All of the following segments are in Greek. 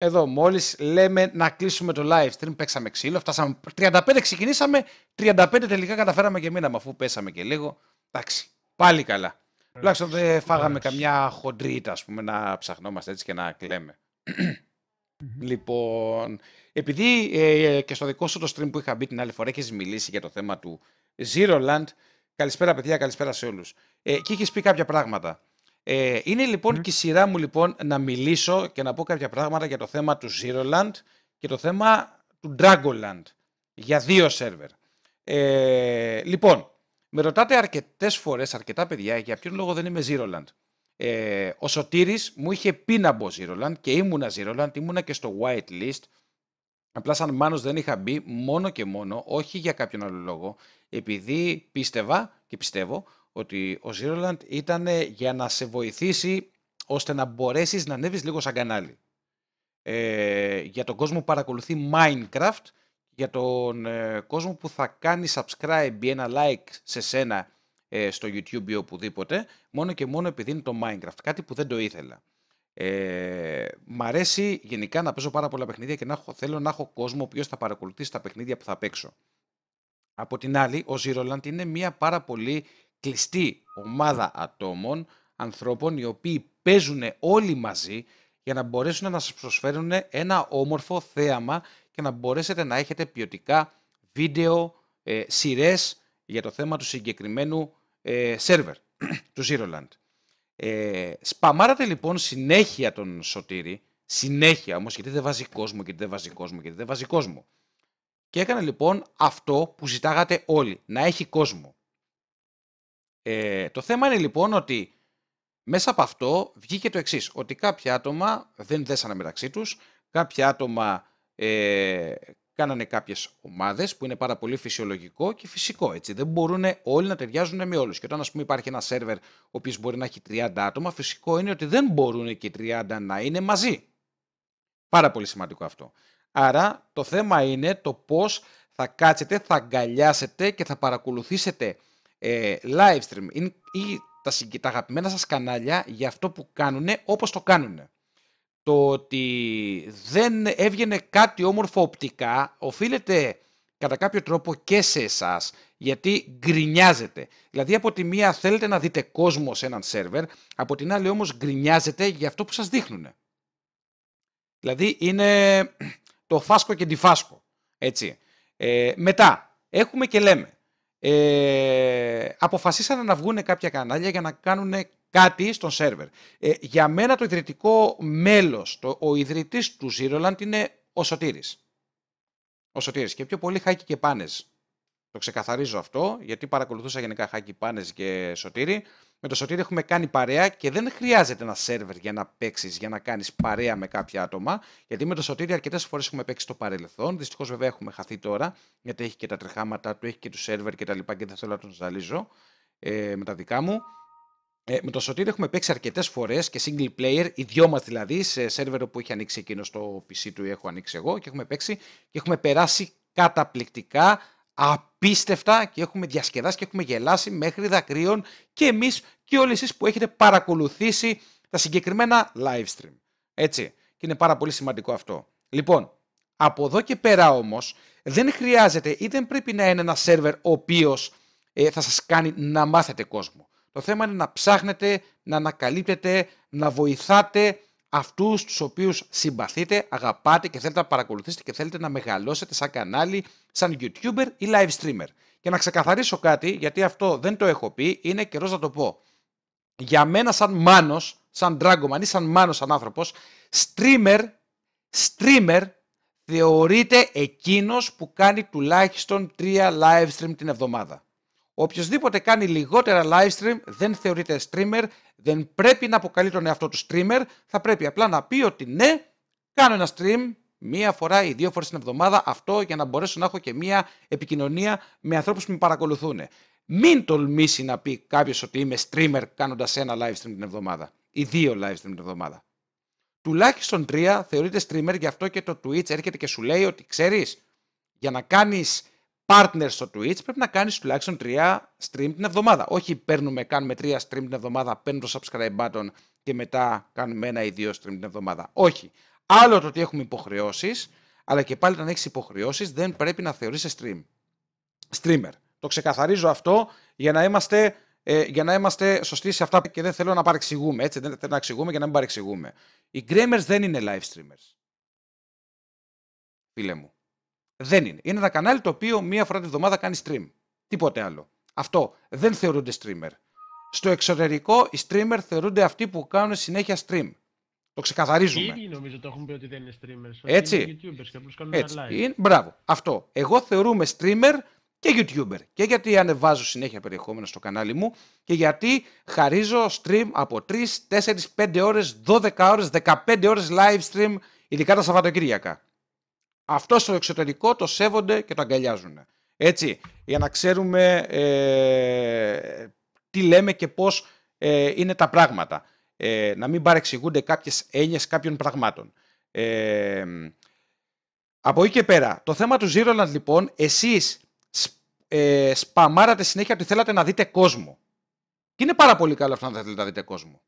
Εδώ μόλις λέμε να κλείσουμε το live stream, παίξαμε ξύλο, φτάσαμε 35 ξεκινήσαμε, 35 τελικά καταφέραμε και μείναμε αφού πέσαμε και λίγο. Εντάξει, πάλι καλά. Ε, Τουλάχιστον δεν φάγαμε καμιά χοντρίτα, ας πούμε, να ψαχνόμαστε έτσι και να κλαίμε. λοιπόν, επειδή ε, και στο δικό σου το stream που είχα μπει την άλλη φορά έχεις μιλήσει για το θέμα του Zero Land, καλησπέρα παιδιά, καλησπέρα σε όλους. Ε, και έχεις πει κάποια πράγματα. Ε, είναι λοιπόν mm. και η σειρά μου λοιπόν να μιλήσω και να πω κάποια πράγματα για το θέμα του ZeroLand και το θέμα του Dragoland για δύο σερβερ. Ε, λοιπόν, με ρωτάτε αρκετές φορές, αρκετά παιδιά, για ποιον λόγο δεν είμαι ZeroLand. Ε, ο Σωτήρης μου είχε πει να μπω Zero και ήμουνα ZeroLand, Land, ήμουνα και στο White List. Απλά σαν μάνος δεν είχα μπει μόνο και μόνο, όχι για κάποιον άλλο λόγο, επειδή πίστευα και πιστεύω ότι ο Zeroland ήταν για να σε βοηθήσει ώστε να μπορέσεις να ανέβεις λίγο σαν κανάλι. Ε, για τον κόσμο που παρακολουθεί Minecraft, για τον ε, κόσμο που θα κάνει subscribe ή ένα like σε σένα ε, στο YouTube ή οπουδήποτε, μόνο και μόνο επειδή είναι το Minecraft, κάτι που δεν το ήθελα. Ε, μ' αρέσει γενικά να παίζω πάρα πολλά παιχνίδια και να έχω, θέλω να έχω κόσμο ο θα παρακολουθήσει τα παιχνίδια που θα παίξω. Από την άλλη, ο Zeroland είναι μια πάρα πολύ κλειστή ομάδα ατόμων, ανθρώπων οι οποίοι παίζουν όλοι μαζί για να μπορέσουν να σας προσφέρουν ένα όμορφο θέαμα και να μπορέσετε να έχετε ποιοτικά βίντεο, ε, σειρές για το θέμα του συγκεκριμένου ε, σερβερ του Zeroland. Ε, σπαμάρατε λοιπόν συνέχεια τον Σωτήρη, συνέχεια όμως γιατί δεν βάζει κόσμο, γιατί δεν βάζει κόσμο, γιατί δεν βάζει κόσμο. Και έκανε λοιπόν αυτό που ζητάγατε όλοι, να έχει κόσμο. Ε, το θέμα είναι λοιπόν ότι μέσα από αυτό βγήκε το εξής, ότι κάποια άτομα δεν δέσανε μεταξύ τους, κάποια άτομα ε, κάνανε κάποιες ομάδες που είναι πάρα πολύ φυσιολογικό και φυσικό έτσι. Δεν μπορούν όλοι να ταιριάζουν με όλους και όταν ας πούμε υπάρχει ένα σερβερ ο οποίος μπορεί να έχει 30 άτομα φυσικό είναι ότι δεν μπορούν και 30 να είναι μαζί. Πάρα πολύ σημαντικό αυτό. Άρα το θέμα είναι το πώς θα κάτσετε, θα αγκαλιάσετε και θα παρακολουθήσετε ε, live stream ή τα, τα αγαπημένα σας κανάλια για αυτό που κάνουν όπως το κάνουν. Το ότι δεν έβγαινε κάτι όμορφο οπτικά οφείλεται κατά κάποιο τρόπο και σε εσάς γιατί γκρινιάζεται Δηλαδή, από τη μία θέλετε να δείτε κόσμο σε έναν σερβερ, από την άλλη όμως γκρινιάζετε για αυτό που σας δείχνουν. Δηλαδή, είναι το φάσκο και φάσκο. Έτσι. Ε, μετά, έχουμε και λέμε ε, αποφασίσανε να βγουν κάποια κανάλια για να κάνουν κάτι στον σερβερ. Ε, για μένα το ιδρυτικό μέλος, το, ο ιδρυτής του Zeroland είναι ο Σωτήρης. Ο Σωτήρης και πιο πολύ Χάκη και Πάνες. Το ξεκαθαρίζω αυτό, γιατί παρακολουθούσα γενικά Χάκη Πάνες και Σωτήρη με το Σωτήρι έχουμε κάνει παρέα και δεν χρειάζεται ένα σερβερ για να παίξεις, για να κάνεις παρέα με κάποια άτομα. Γιατί με το Σωτήρι αρκετές φορές έχουμε παίξει στο παρελθόν. Δυστυχώς βέβαια έχουμε χαθεί τώρα, γιατί έχει και τα τρεχάματα του, έχει και του σερβερ και τα λοιπά και δεν θέλω να τον ζαλίζω ε, με τα δικά μου. Ε, με το Σωτήρι έχουμε παίξει αρκετές φορές και single player, οι δυο μας δηλαδή, σε σερβερ που έχει ανοίξει εκείνος το PC του ή έχω ανοίξει εγώ και έχουμε παίξει και έχουμε περάσει καταπληκτικά απίστευτα και έχουμε διασκεδάσει και έχουμε γελάσει μέχρι δακρύων και εμείς και όλοι εσείς που έχετε παρακολουθήσει τα συγκεκριμένα live stream. Έτσι. Και είναι πάρα πολύ σημαντικό αυτό. Λοιπόν, από εδώ και πέρα όμως δεν χρειάζεται ή δεν πρέπει να είναι ένα σερβερ ο οποίος ε, θα σας κάνει να μάθετε κόσμο. Το θέμα είναι να ψάχνετε, να ανακαλύπτετε, να βοηθάτε, αυτούς τους οποίους συμπαθείτε, αγαπάτε και θέλετε να παρακολουθήσετε και θέλετε να μεγαλώσετε σαν κανάλι, σαν YouTuber ή live streamer. Και να ξεκαθαρίσω κάτι, γιατί αυτό δεν το έχω πει, είναι καιρός να το πω. Για μένα, σαν μάνος, σαν dragoman ή σαν μάνος, σαν άνθρωπος, streamer, streamer θεωρείται εκείνος που κάνει τουλάχιστον 3 live stream την εβδομάδα. Οποιοδήποτε κάνει λιγότερα live stream δεν θεωρείται streamer, δεν πρέπει να αποκαλεί τον εαυτό του streamer, θα πρέπει απλά να πει ότι ναι, κάνω ένα stream μία φορά ή δύο φορές την εβδομάδα, αυτό για να μπορέσω να έχω και μία επικοινωνία με ανθρώπους που με παρακολουθούν. Μην τολμήσει να πει κάποιος ότι είμαι streamer κάνοντας ένα live stream την εβδομάδα ή δύο live stream την εβδομάδα. Τουλάχιστον τρία θεωρείται streamer, γι' αυτό και το Twitch έρχεται και σου λέει ότι ξέρεις, για να κάνεις partner στο Twitch πρέπει να κάνεις τουλάχιστον 3 stream την εβδομάδα. Όχι παίρνουμε, κάνουμε 3 stream την εβδομάδα, παίρνουμε το subscribe button και μετά κάνουμε ένα ή δύο stream την εβδομάδα. Όχι. Άλλο το ότι έχουμε υποχρεώσεις, αλλά και πάλι όταν έχεις υποχρεώσεις, δεν πρέπει να θεωρείς stream. Streamer. Το ξεκαθαρίζω αυτό για να είμαστε ε, για να είμαστε σωστοί σε αυτά και δεν θέλω να παρεξηγούμε, έτσι, δεν θέλω να εξηγούμε για να μην παρεξηγούμε. Οι gamers δεν είναι live streamers. Φίλε μου. Δεν είναι. Είναι ένα κανάλι το οποίο μία φορά την εβδομάδα κάνει stream. Τίποτε άλλο. Αυτό. Δεν θεωρούνται streamer. Στο εξωτερικό οι streamer θεωρούνται αυτοί που κάνουν συνέχεια stream. Το ξεκαθαρίζουμε. Οι νομίζω το έχουν πει ότι δεν είναι streamer. Έτσι. Είναι YouTubers και κάνουν Έτσι. live. Μπράβο. Αυτό. Εγώ θεωρούμε streamer και YouTuber. Και γιατί ανεβάζω συνέχεια περιεχόμενο στο κανάλι μου και γιατί χαρίζω stream από 3, 4, 5 ώρε, 12 ώρε, 15 ώρες live stream, ειδικά τα Σαββατοκύριακα. Αυτό στο εξωτερικό το σέβονται και το αγκαλιάζουν. Έτσι, για να ξέρουμε ε, τι λέμε και πώς ε, είναι τα πράγματα. Ε, να μην παρεξηγούνται κάποιες έννοιες κάποιων πραγμάτων. Ε, από εκεί και πέρα, το θέμα του Zeroland λοιπόν, εσείς ε, σπαμάρατε συνέχεια ότι θέλατε να δείτε κόσμο. Και είναι πάρα πολύ καλό αυτό να θέλετε να δείτε κόσμο.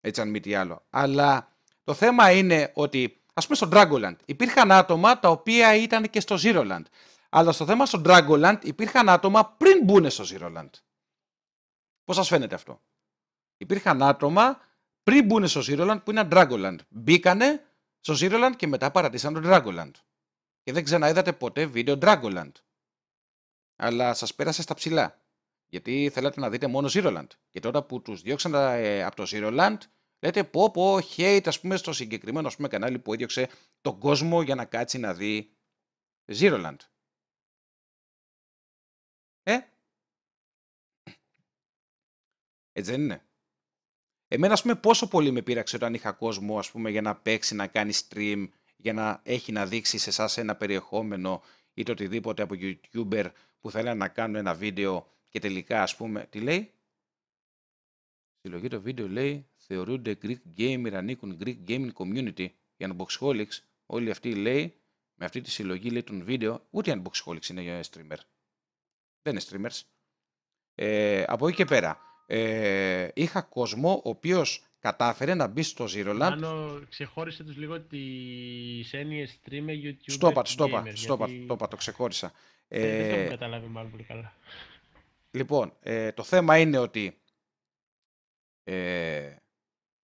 Έτσι αν μη τι άλλο. Αλλά το θέμα είναι ότι Ας πούμε στο Dragoland, υπήρχαν άτομα τα οποία ήταν και στο Zeroland. Αλλά στο θέμα στο Dragoland υπήρχαν άτομα πριν μπουν στο Zeroland. Πώς σας φαίνεται αυτό. Υπήρχαν άτομα πριν μπουν στο Zeroland που είναι Dragoland. Μπήκανε στο Zeroland και μετά παρατήσαν το Dragoland. Και δεν ξαναείδατε ποτέ βίντεο Dragoland. Αλλά σας πέρασε στα ψηλά. Γιατί θέλατε να δείτε μόνο Zeroland. Και τώρα που τους διώξαν ε, από το Zeroland, Λέτε πω πω hate ας πούμε στο συγκεκριμένο ας πούμε, κανάλι που έδιωξε τον κόσμο για να κάτσει να δει Zeroland. Ε, έτσι δεν είναι. Εμένα, ας πούμε, πόσο πολύ με πείραξε όταν είχα κόσμο, ας πούμε, για να παίξει, να κάνει stream, για να έχει να δείξει σε εσάς ένα περιεχόμενο ή το οτιδήποτε από YouTuber που θέλει να κάνουν ένα βίντεο και τελικά, ας πούμε, τι λέει. Συλλογή το βίντεο λέει θεωρούνται Greek gamer, ανήκουν Greek gaming community, οι unboxholics, όλοι αυτοί λέει, με αυτή τη συλλογή λέει των βίντεο, ούτε οι unboxholics είναι streamer. Δεν είναι streamers. Ε, από εκεί και πέρα, ε, είχα κόσμο ο οποίος κατάφερε να μπει στο Zero Lab. Μάνο, ξεχώρισε τους λίγο τις έννοιες streamer, YouTube, στόπα, στόπα, στόπα, το ξεχώρισα. Ε, δεν το έχω καταλάβει μάλλον πολύ καλά. Λοιπόν, το θέμα είναι ότι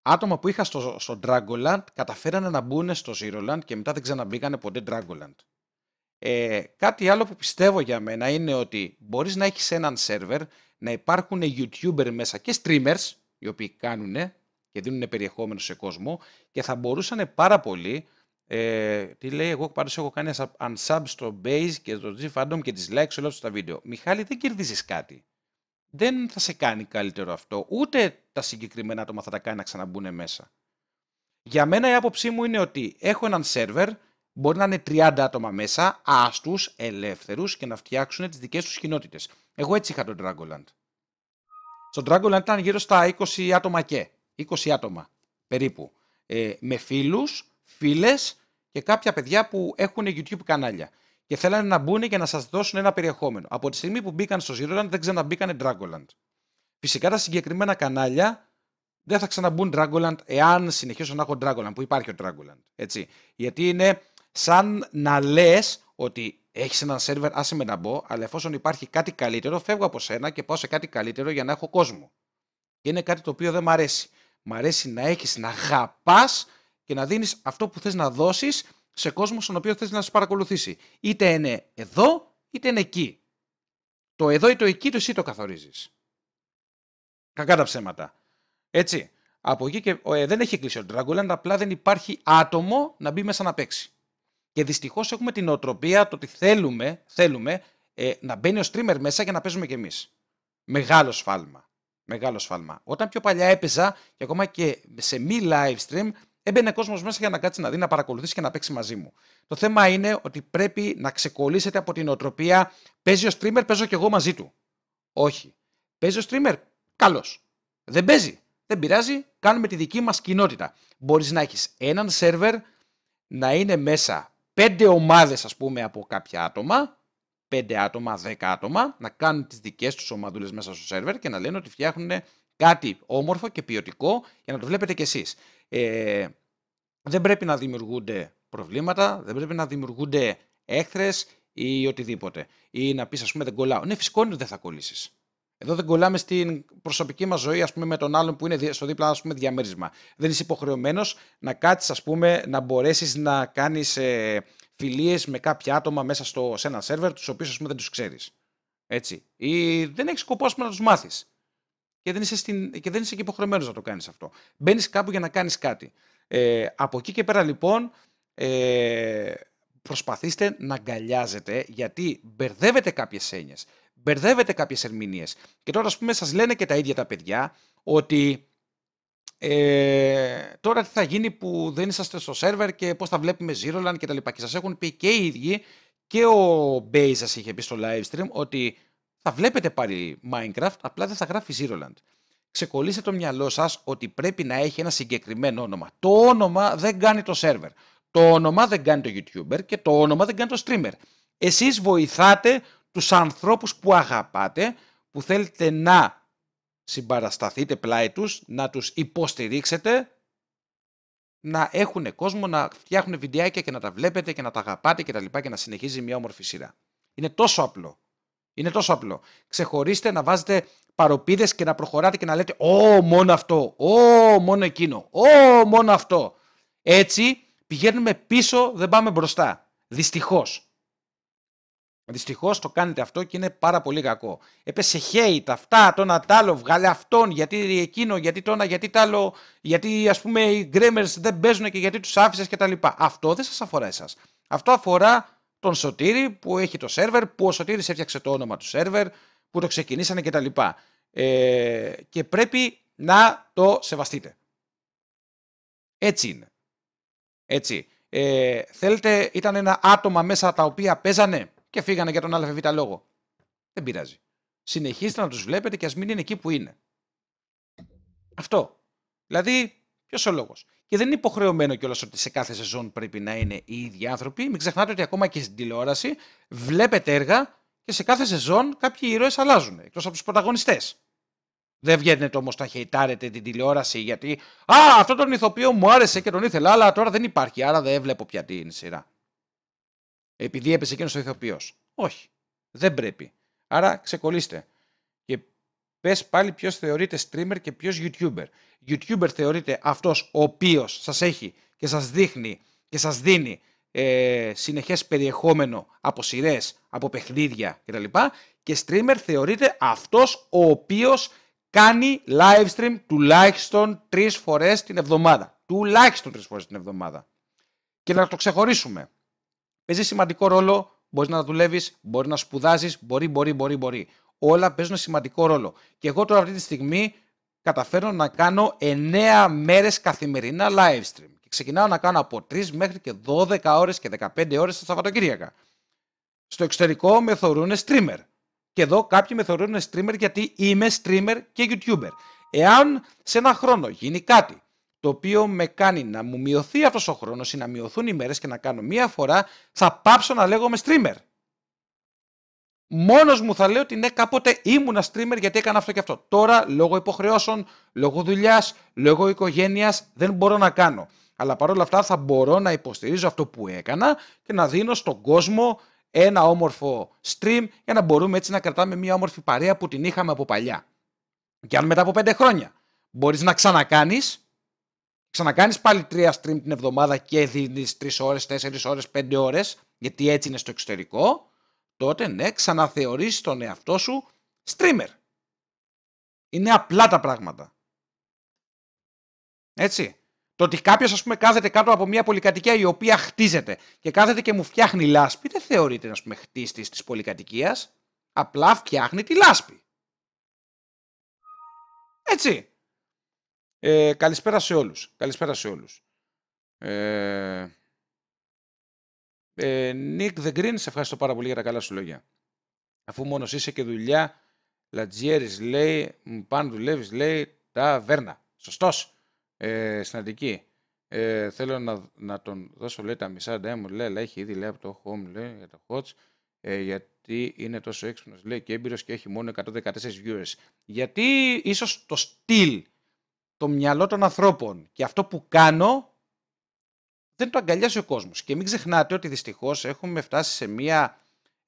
άτομα που είχα στο, στο Dragoland καταφέρανε να μπουν στο Zeroland και μετά δεν ξαναμπήκανε ποτέ Dragoland. Ε, κάτι άλλο που πιστεύω για μένα είναι ότι μπορείς να έχεις έναν σερβερ, να υπάρχουν YouTuber μέσα και streamers, οι οποίοι κάνουν και δίνουν περιεχόμενο σε κόσμο και θα μπορούσαν πάρα πολύ, ε, τι λέει εγώ πάντως έχω κάνει unsub στο base και το G-Fandom και τις likes όλα αυτά τα βίντεο. Μιχάλη δεν κερδίζεις κάτι δεν θα σε κάνει καλύτερο αυτό. Ούτε τα συγκεκριμένα άτομα θα τα κάνει να ξαναμπούν μέσα. Για μένα η άποψή μου είναι ότι έχω έναν σερβερ, μπορεί να είναι 30 άτομα μέσα, άστους, ελεύθερους και να φτιάξουν τις δικές τους κοινότητες. Εγώ έτσι είχα τον Dragoland. Στο Dragoland ήταν γύρω στα 20 άτομα και, 20 άτομα περίπου. Ε, με φίλους, φίλες και κάποια παιδιά που έχουν YouTube κανάλια και θέλανε να μπουν και να σας δώσουν ένα περιεχόμενο. Από τη στιγμή που μπήκαν στο Zeroland δεν ξαναμπήκανε Dragoland. Φυσικά τα συγκεκριμένα κανάλια δεν θα ξαναμπούν Dragoland εάν συνεχίσω να έχω Dragoland, που υπάρχει ο Dragoland. Έτσι. Γιατί είναι σαν να λες ότι έχεις έναν σερβερ, άσε με να μπω, αλλά εφόσον υπάρχει κάτι καλύτερο, φεύγω από σένα και πάω σε κάτι καλύτερο για να έχω κόσμο. Και είναι κάτι το οποίο δεν μ' αρέσει. Μ' αρέσει να έχεις, να αγαπάς και να δίνεις αυτό που θες να δώσεις σε κόσμος στον οποίο θες να σε παρακολουθήσει. Είτε είναι εδώ, είτε είναι εκεί. Το εδώ ή το εκεί το εσύ το καθορίζεις. Κακά τα ψέματα. Έτσι. Από εκεί και ε, δεν έχει κλείσει ο Dragonland, απλά δεν υπάρχει άτομο να μπει μέσα να παίξει. Και δυστυχώς έχουμε την οτροπία το ότι θέλουμε, θέλουμε ε, να μπαίνει ο streamer μέσα για να παίζουμε κι εμείς. Μεγάλο σφάλμα. Μεγάλο σφάλμα. Όταν πιο παλιά έπαιζα και ακόμα και σε μη live stream, Έμπαινε κόσμος μέσα για να κάτσει να δει, να παρακολουθήσει και να παίξει μαζί μου. Το θέμα είναι ότι πρέπει να ξεκολλήσετε από την οτροπία. Παίζει ο streamer, παίζω κι εγώ μαζί του. Όχι. Παίζει ο streamer, καλώ. Δεν παίζει. Δεν πειράζει, κάνουμε τη δική μας κοινότητα. Μπορείς να έχεις έναν σερβερ να είναι μέσα πέντε ομάδες, ας πούμε, από κάποια άτομα, πέντε άτομα, δέκα άτομα, να κάνουν τις δικές τους ομαδούλες μέσα στο σερβερ και να λένε ότι φτιάχνουν κάτι όμορφο και ποιοτικό για να το βλέπετε κι εσείς. Ε, δεν πρέπει να δημιουργούνται προβλήματα, δεν πρέπει να δημιουργούνται έχθρες ή οτιδήποτε. Ή να πεις, ας πούμε, δεν κολλάω. Ναι, φυσικό είναι ότι δεν θα κολλήσεις. Εδώ δεν κολλάμε στην προσωπική μας ζωή, ας πούμε, με τον άλλον που είναι στο δίπλα, ας πούμε, διαμέρισμα. Δεν είσαι υποχρεωμένος να κάτσεις, ας πούμε, να μπορέσεις να κάνεις ε, φιλίες με κάποια άτομα μέσα στο, σε ένα σερβερ, τους οποίους, ας πούμε, δεν τους ξέρεις. Έτσι. Ή δεν έχεις σκοπό, ας πούμε, να τους μάθεις και δεν είσαι, στην, και, δεν υποχρεωμένος να το κάνεις αυτό. Μπαίνεις κάπου για να κάνεις κάτι. Ε, από εκεί και πέρα λοιπόν. Ε, προσπαθήστε να αγκαλιάζετε γιατί μπερδεύετε κάποιες έννοιες, μπερδεύετε κάποιες ερμηνείες. Και τώρα ας πούμε σας λένε και τα ίδια τα παιδιά ότι ε, τώρα τι θα γίνει που δεν είσαστε στο σερβερ και πώς θα βλέπουμε Zeroland και τα λοιπά. Και σας έχουν πει και οι ίδιοι και ο Μπέιζας είχε πει στο live stream ότι θα βλέπετε πάλι Minecraft, απλά δεν θα γράφει Zeroland. Ξεκολλήστε το μυαλό σας ότι πρέπει να έχει ένα συγκεκριμένο όνομα. Το όνομα δεν κάνει το server. Το όνομα δεν κάνει το YouTuber και το όνομα δεν κάνει το streamer. Εσείς βοηθάτε τους ανθρώπους που αγαπάτε, που θέλετε να συμπαρασταθείτε πλάι τους, να τους υποστηρίξετε, να έχουν κόσμο, να φτιάχνουν βιντεάκια και να τα βλέπετε και να τα αγαπάτε και και να συνεχίζει μια όμορφη σειρά. Είναι τόσο απλό. Είναι τόσο απλό. Ξεχωρίστε να βάζετε παροπίδες και να προχωράτε και να λέτε Ω, μόνο αυτό. Ω, μόνο εκείνο. Ω, μόνο αυτό. Έτσι πηγαίνουμε πίσω, δεν πάμε μπροστά. Δυστυχώς. Δυστυχώς το κάνετε αυτό και είναι πάρα πολύ κακό. Έπεσε τα αυτά, τ' άλλο, βγάλε αυτόν, γιατί εκείνο, γιατί τόνα, γιατί τ' άλλο, γιατί ας πούμε οι γκρέμερ δεν παίζουν και γιατί τους άφησες κτλ. Αυτό δεν σας αφορά εσάς. Αυτό αφορά τον Σωτήρη που έχει το σερβερ, που ο Σωτήρης έφτιαξε το όνομα του σερβερ, που το ξεκινήσανε κτλ. Ε, και πρέπει να το σεβαστείτε. Έτσι είναι. Έτσι. Ε, θέλετε, ήταν ένα άτομα μέσα τα οποία παίζανε και φύγανε για τον ΑΒ λόγο. Δεν πειράζει. Συνεχίστε να τους βλέπετε και ας μην είναι εκεί που είναι. Αυτό. Δηλαδή, ποιος ο λόγος και δεν είναι υποχρεωμένο κιόλας ότι σε κάθε σεζόν πρέπει να είναι οι ίδιοι άνθρωποι. Μην ξεχνάτε ότι ακόμα και στην τηλεόραση βλέπετε έργα και σε κάθε σεζόν κάποιοι ήρωες αλλάζουν εκτός από τους πρωταγωνιστές. Δεν βγαίνετε όμως να χαιτάρετε την τηλεόραση γιατί Α, αυτό τον ηθοποιό μου άρεσε και τον ήθελα, αλλά τώρα δεν υπάρχει, άρα δεν βλέπω πια την σειρά. Επειδή έπεσε εκείνος ο ηθοποιός. Όχι. Δεν πρέπει. Άρα ξεκολλήστε. Πες πάλι ποιος θεωρείται streamer και ποιος YouTuber. YouTuber θεωρείται αυτός ο οποίος σας έχει και σας δείχνει και σας δίνει ε, συνεχές περιεχόμενο από σειρές, από παιχνίδια κτλ. Και streamer θεωρείται αυτός ο οποίος κάνει live stream τουλάχιστον τρεις φορές την εβδομάδα. Τουλάχιστον τρεις φορές την εβδομάδα. Και να το ξεχωρίσουμε. Παίζει σημαντικό ρόλο. Μπορείς να δουλεύεις, μπορείς να σπουδάζεις, μπορεί, μπορεί, μπορεί, μπορεί όλα παίζουν σημαντικό ρόλο. Και εγώ τώρα αυτή τη στιγμή καταφέρω να κάνω 9 μέρες καθημερινά live stream. Και ξεκινάω να κάνω από 3 μέχρι και 12 ώρες και 15 ώρες τα Σαββατοκύριακα. Στο εξωτερικό με θεωρούν streamer. Και εδώ κάποιοι με θεωρούν streamer γιατί είμαι streamer και youtuber. Εάν σε ένα χρόνο γίνει κάτι το οποίο με κάνει να μου μειωθεί αυτός ο χρόνος ή να μειωθούν οι μέρες και να κάνω μία φορά, θα πάψω να λέγομαι streamer. Μόνος μου θα λέω ότι ναι, κάποτε ήμουνα streamer γιατί έκανα αυτό και αυτό. Τώρα, λόγω υποχρεώσεων, λόγω δουλειάς, λόγω οικογένειας, δεν μπορώ να κάνω. Αλλά παρόλα αυτά, θα μπορώ να υποστηρίζω αυτό που έκανα και να δίνω στον κόσμο ένα όμορφο stream για να μπορούμε έτσι να κρατάμε μια όμορφη παρέα που την είχαμε από παλιά. Και αν μετά από πέντε χρόνια μπορείς να ξανακάνεις, ξανακάνεις πάλι τρία stream την εβδομάδα και δίνεις 3 ώρε, 4 ώρες, πέντε ώρες, γιατί έτσι είναι στο εξωτερικό τότε ναι, ξαναθεωρείς τον εαυτό σου streamer. Είναι απλά τα πράγματα. Έτσι. Το ότι κάποιος, ας πούμε, κάθεται κάτω από μια πολυκατοικία η οποία χτίζεται και κάθεται και μου φτιάχνει λάσπη, δεν θεωρείται, ας πούμε, χτίστης της πολυκατοικίας. Απλά φτιάχνει τη λάσπη. Έτσι. Ε, καλησπέρα σε όλους. Καλησπέρα σε όλους. Ε, ε, Nick The Green, σε ευχαριστώ πάρα πολύ για τα καλά σου λόγια. Αφού μόνος είσαι και δουλειά, λατζιέρις λέει, πάν δουλεύεις, λέει, τα βέρνα. Σωστός, ε, στην Αττική. Ε, θέλω να, τον δώσω λέει τα μισά μου λέει, αλλά έχει ήδη λέει από το home λέει, για το hot, ε, γιατί είναι τόσο έξυπνος λέει και έμπειρος και έχει μόνο 114 viewers. Γιατί ίσως το στυλ, το μυαλό των ανθρώπων και αυτό που κάνω δεν το αγκαλιάζει ο κόσμος. Και μην ξεχνάτε ότι δυστυχώς έχουμε φτάσει σε μία.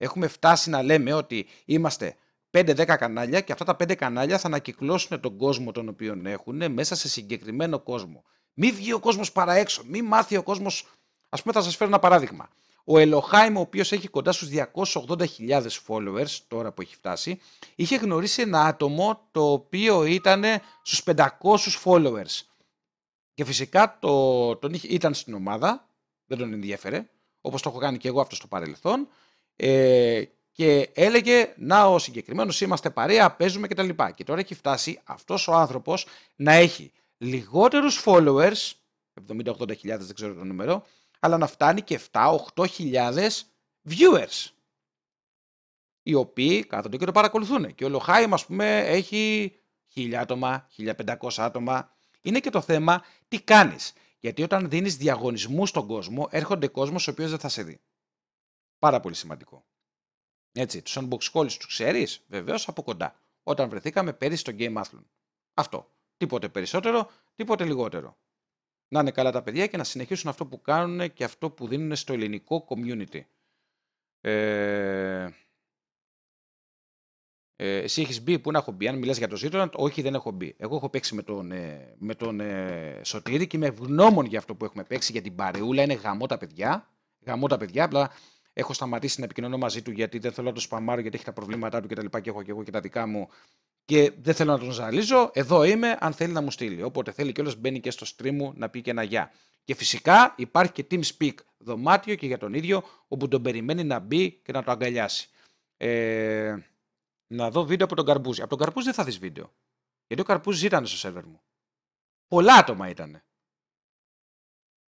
Έχουμε φτάσει να λέμε ότι είμαστε 5-10 κανάλια και αυτά τα 5 κανάλια θα ανακυκλώσουν τον κόσμο τον οποίο έχουν μέσα σε συγκεκριμένο κόσμο. Μην βγει ο κόσμος παρά έξω, μην μάθει ο κόσμος. Ας πούμε, θα σας φέρω ένα παράδειγμα. Ο Ελοχάιμ, ο οποίος έχει κοντά στους 280.000 followers, τώρα που έχει φτάσει, είχε γνωρίσει ένα άτομο το οποίο ήταν στου 500 followers. Και φυσικά το, τον ήταν στην ομάδα, δεν τον ενδιέφερε, Όπως το έχω κάνει και εγώ αυτό στο παρελθόν. Ε, και έλεγε να ο συγκεκριμένος είμαστε παρέα, παίζουμε κτλ. Και, και τώρα έχει φτάσει αυτός ο άνθρωπος να έχει λιγότερους followers, 70-80 δεν ξέρω το νούμερο, αλλά να φτάνει και 7-8 viewers οι οποίοι κάθονται και το παρακολουθούν. Και ο Λοχάιμ, ας πούμε, έχει 1000 άτομα, 1500 άτομα είναι και το θέμα τι κάνεις. Γιατί όταν δίνεις διαγωνισμούς στον κόσμο, έρχονται κόσμος ο οποίος δεν θα σε δει. Πάρα πολύ σημαντικό. Έτσι, τους unbox calls τους ξέρεις, βεβαίως από κοντά. Όταν βρεθήκαμε πέρυσι στο Game Athlon. Αυτό. Τίποτε περισσότερο, τίποτε λιγότερο. Να είναι καλά τα παιδιά και να συνεχίσουν αυτό που κάνουν και αυτό που δίνουν στο ελληνικό community. Ε... Ε, εσύ έχεις μπει, πού να έχω μπει. Αν μιλάς για το Ζήτοραντ, όχι, δεν έχω μπει. Εγώ έχω παίξει με τον, ε, με τον ε, Σωτήρη και είμαι ευγνώμων για αυτό που έχουμε παίξει, για την παρεούλα. Είναι γαμό τα παιδιά. Γαμό τα παιδιά. Απλά έχω σταματήσει να επικοινωνώ μαζί του γιατί δεν θέλω να το σπαμάρω, γιατί έχει τα προβλήματά του κτλ. Και, και έχω και εγώ και τα δικά μου. Και δεν θέλω να τον ζαλίζω. Εδώ είμαι, αν θέλει να μου στείλει. Όποτε θέλει κιόλας μπαίνει και στο stream μου να πει και ένα γεια. Και φυσικά υπάρχει και team speak δωμάτιο και για τον ίδιο, όπου τον περιμένει να μπει και να το αγκαλιάσει. Ε, να δω βίντεο από τον Καρπούζη. Από τον Καρπούζη δεν θα δεις βίντεο. Γιατί ο Καρπούζης ήταν στο σερβερ μου. Πολλά άτομα ήταν.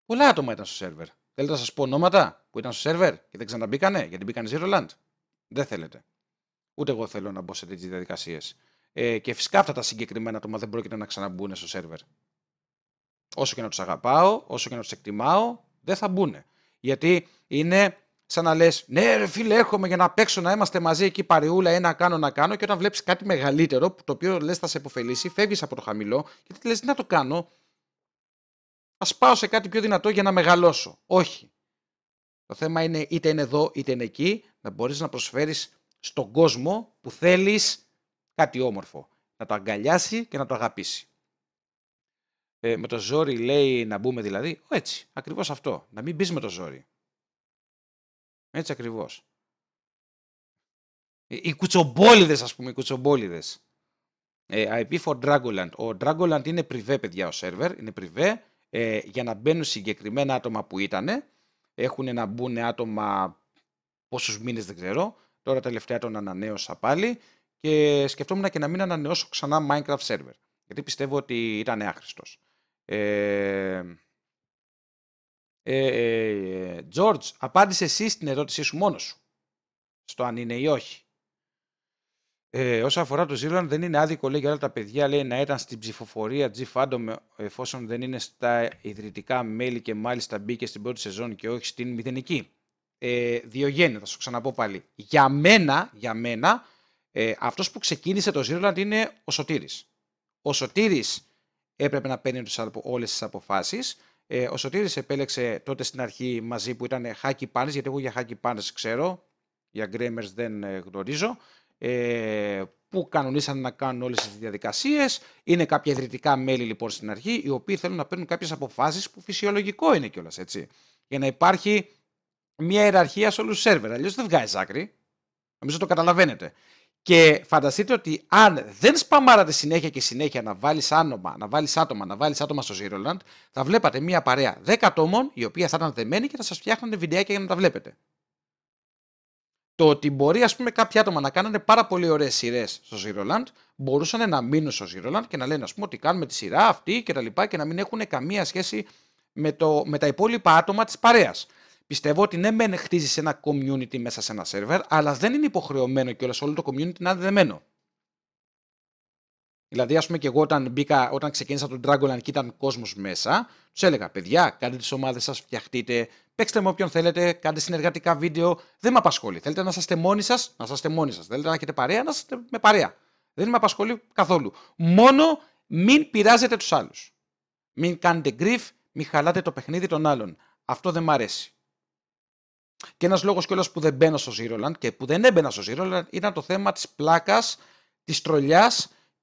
Πολλά άτομα ήταν στο σερβερ. Θέλετε να σας πω ονόματα που ήταν στο σερβερ και δεν ξαναμπήκανε γιατί μπήκαν Zero Land. Δεν θέλετε. Ούτε εγώ θέλω να μπω σε τέτοιες διαδικασίες. Ε, και φυσικά αυτά τα συγκεκριμένα άτομα δεν πρόκειται να ξαναμπούν στο σερβερ. Όσο και να τους αγαπάω, όσο και να τους εκτιμάω, δεν θα μπουν. Γιατί είναι σαν να λες: Ναι, ρε, φίλε, έρχομαι για να παίξω, να είμαστε μαζί εκεί παριούλα, ένα κάνω, να κάνω. Και όταν βλέπεις κάτι μεγαλύτερο, το οποίο λες θα σε επωφελήσει, φεύγεις από το χαμηλό Γιατί τι λες: Να το κάνω. Α πάω σε κάτι πιο δυνατό για να μεγαλώσω. Όχι. Το θέμα είναι είτε είναι εδώ είτε είναι εκεί, να μπορείς να προσφέρεις στον κόσμο που θέλεις κάτι όμορφο. Να το αγκαλιάσει και να το αγαπήσει. Ε, με το ζόρι λέει να μπούμε δηλαδή. Έτσι, ακριβώς αυτό. Να μην μπεις με το ζόρι. Έτσι ακριβώς. Ε, οι κουτσομπόλιδες ας πούμε, οι κουτσομπόλιδες. Ε, IP for Dragoland. Ο Dragoland είναι πριβέ, παιδιά ο server, είναι πριβέ ε, για να μπαίνουν συγκεκριμένα άτομα που ήταν. Έχουν να μπουν άτομα πόσους μήνες δεν ξέρω. Τώρα τελευταία τον ανανέωσα πάλι και σκεφτόμουν και να μην ανανεώσω ξανά Minecraft server. Γιατί πιστεύω ότι ήταν άχρηστος. Ε, ε, ε απάντησε εσύ στην ερώτησή σου μόνος σου. Στο αν είναι ή όχι. Ε, όσον αφορά το Ζήλαν, δεν είναι άδικο λέει για όλα τα παιδιά λέει, να ήταν στην ψηφοφορία G Fandom ε, εφόσον δεν είναι στα ιδρυτικά μέλη και μάλιστα μπήκε στην πρώτη σεζόν και όχι στην μηδενική. Ε, Διογέννη, θα σου ξαναπώ πάλι. Για μένα, για μένα ε, αυτός που ξεκίνησε το Ζήλαν είναι ο Σωτήρης. Ο Σωτήρης έπρεπε να παίρνει όλες τις αποφάσεις ε, ο Σωτήρης επέλεξε τότε στην αρχή μαζί που ήταν Χάκι Πάνες, γιατί εγώ για Χάκι Πάνες ξέρω, για Γκρέμερς δεν ε, γνωρίζω, ε, που κανονίσαν να κάνουν όλες τις διαδικασίες. Είναι κάποια ιδρυτικά μέλη λοιπόν στην αρχή, οι οποίοι θέλουν να παίρνουν κάποιες αποφάσεις που φυσιολογικό είναι κιόλας έτσι. Για να υπάρχει μια ιεραρχία σε όλους τους σερβερ, αλλιώς δεν βγάζει άκρη. Νομίζω το καταλαβαίνετε. Και φανταστείτε ότι αν δεν σπαμάρατε συνέχεια και συνέχεια να βάλεις άτομα, να βάλεις άτομα, να βάλεις άτομα στο Zero θα βλέπατε μία παρέα 10 ατόμων, η οποία θα ήταν δεμένοι και θα σας φτιάχνανε βιντεάκια για να τα βλέπετε. Το ότι μπορεί, ας πούμε, κάποια άτομα να κάνανε πάρα πολύ ωραίες σειρές στο Zero Land, μπορούσαν να μείνουν στο Zero και να λένε, ας πούμε, ότι κάνουμε τη σειρά αυτή και τα και να μην έχουν καμία σχέση με, το, με τα υπόλοιπα άτομα της παρέας. Πιστεύω ότι ναι, μεν χτίζεις ένα community μέσα σε ένα σερβερ, αλλά δεν είναι υποχρεωμένο και όλο το community να είναι δεμένο. Δηλαδή, ας πούμε, και εγώ όταν, μπήκα, όταν ξεκίνησα τον Dragonland και ήταν κόσμος μέσα, τους έλεγα: Παιδιά, κάντε τις ομάδες σας, φτιαχτείτε, παίξτε με όποιον θέλετε, κάντε συνεργατικά βίντεο. Δεν με απασχολεί. Θέλετε να είστε μόνοι σας, να είστε μόνοι σας. Θέλετε να έχετε παρέα, να είστε με παρέα. Δεν με απασχολεί καθόλου. Μόνο μην πειράζετε τους άλλους. Μην κάνετε γκριφ, μην χαλάτε το παιχνίδι των άλλων. Αυτό δεν μ' αρέσει. Και ένας λόγος κιόλας που δεν μπαίνω στο Zeroland και που δεν έμπαινα στο Zeroland ήταν το θέμα της πλάκας, της τρολιάς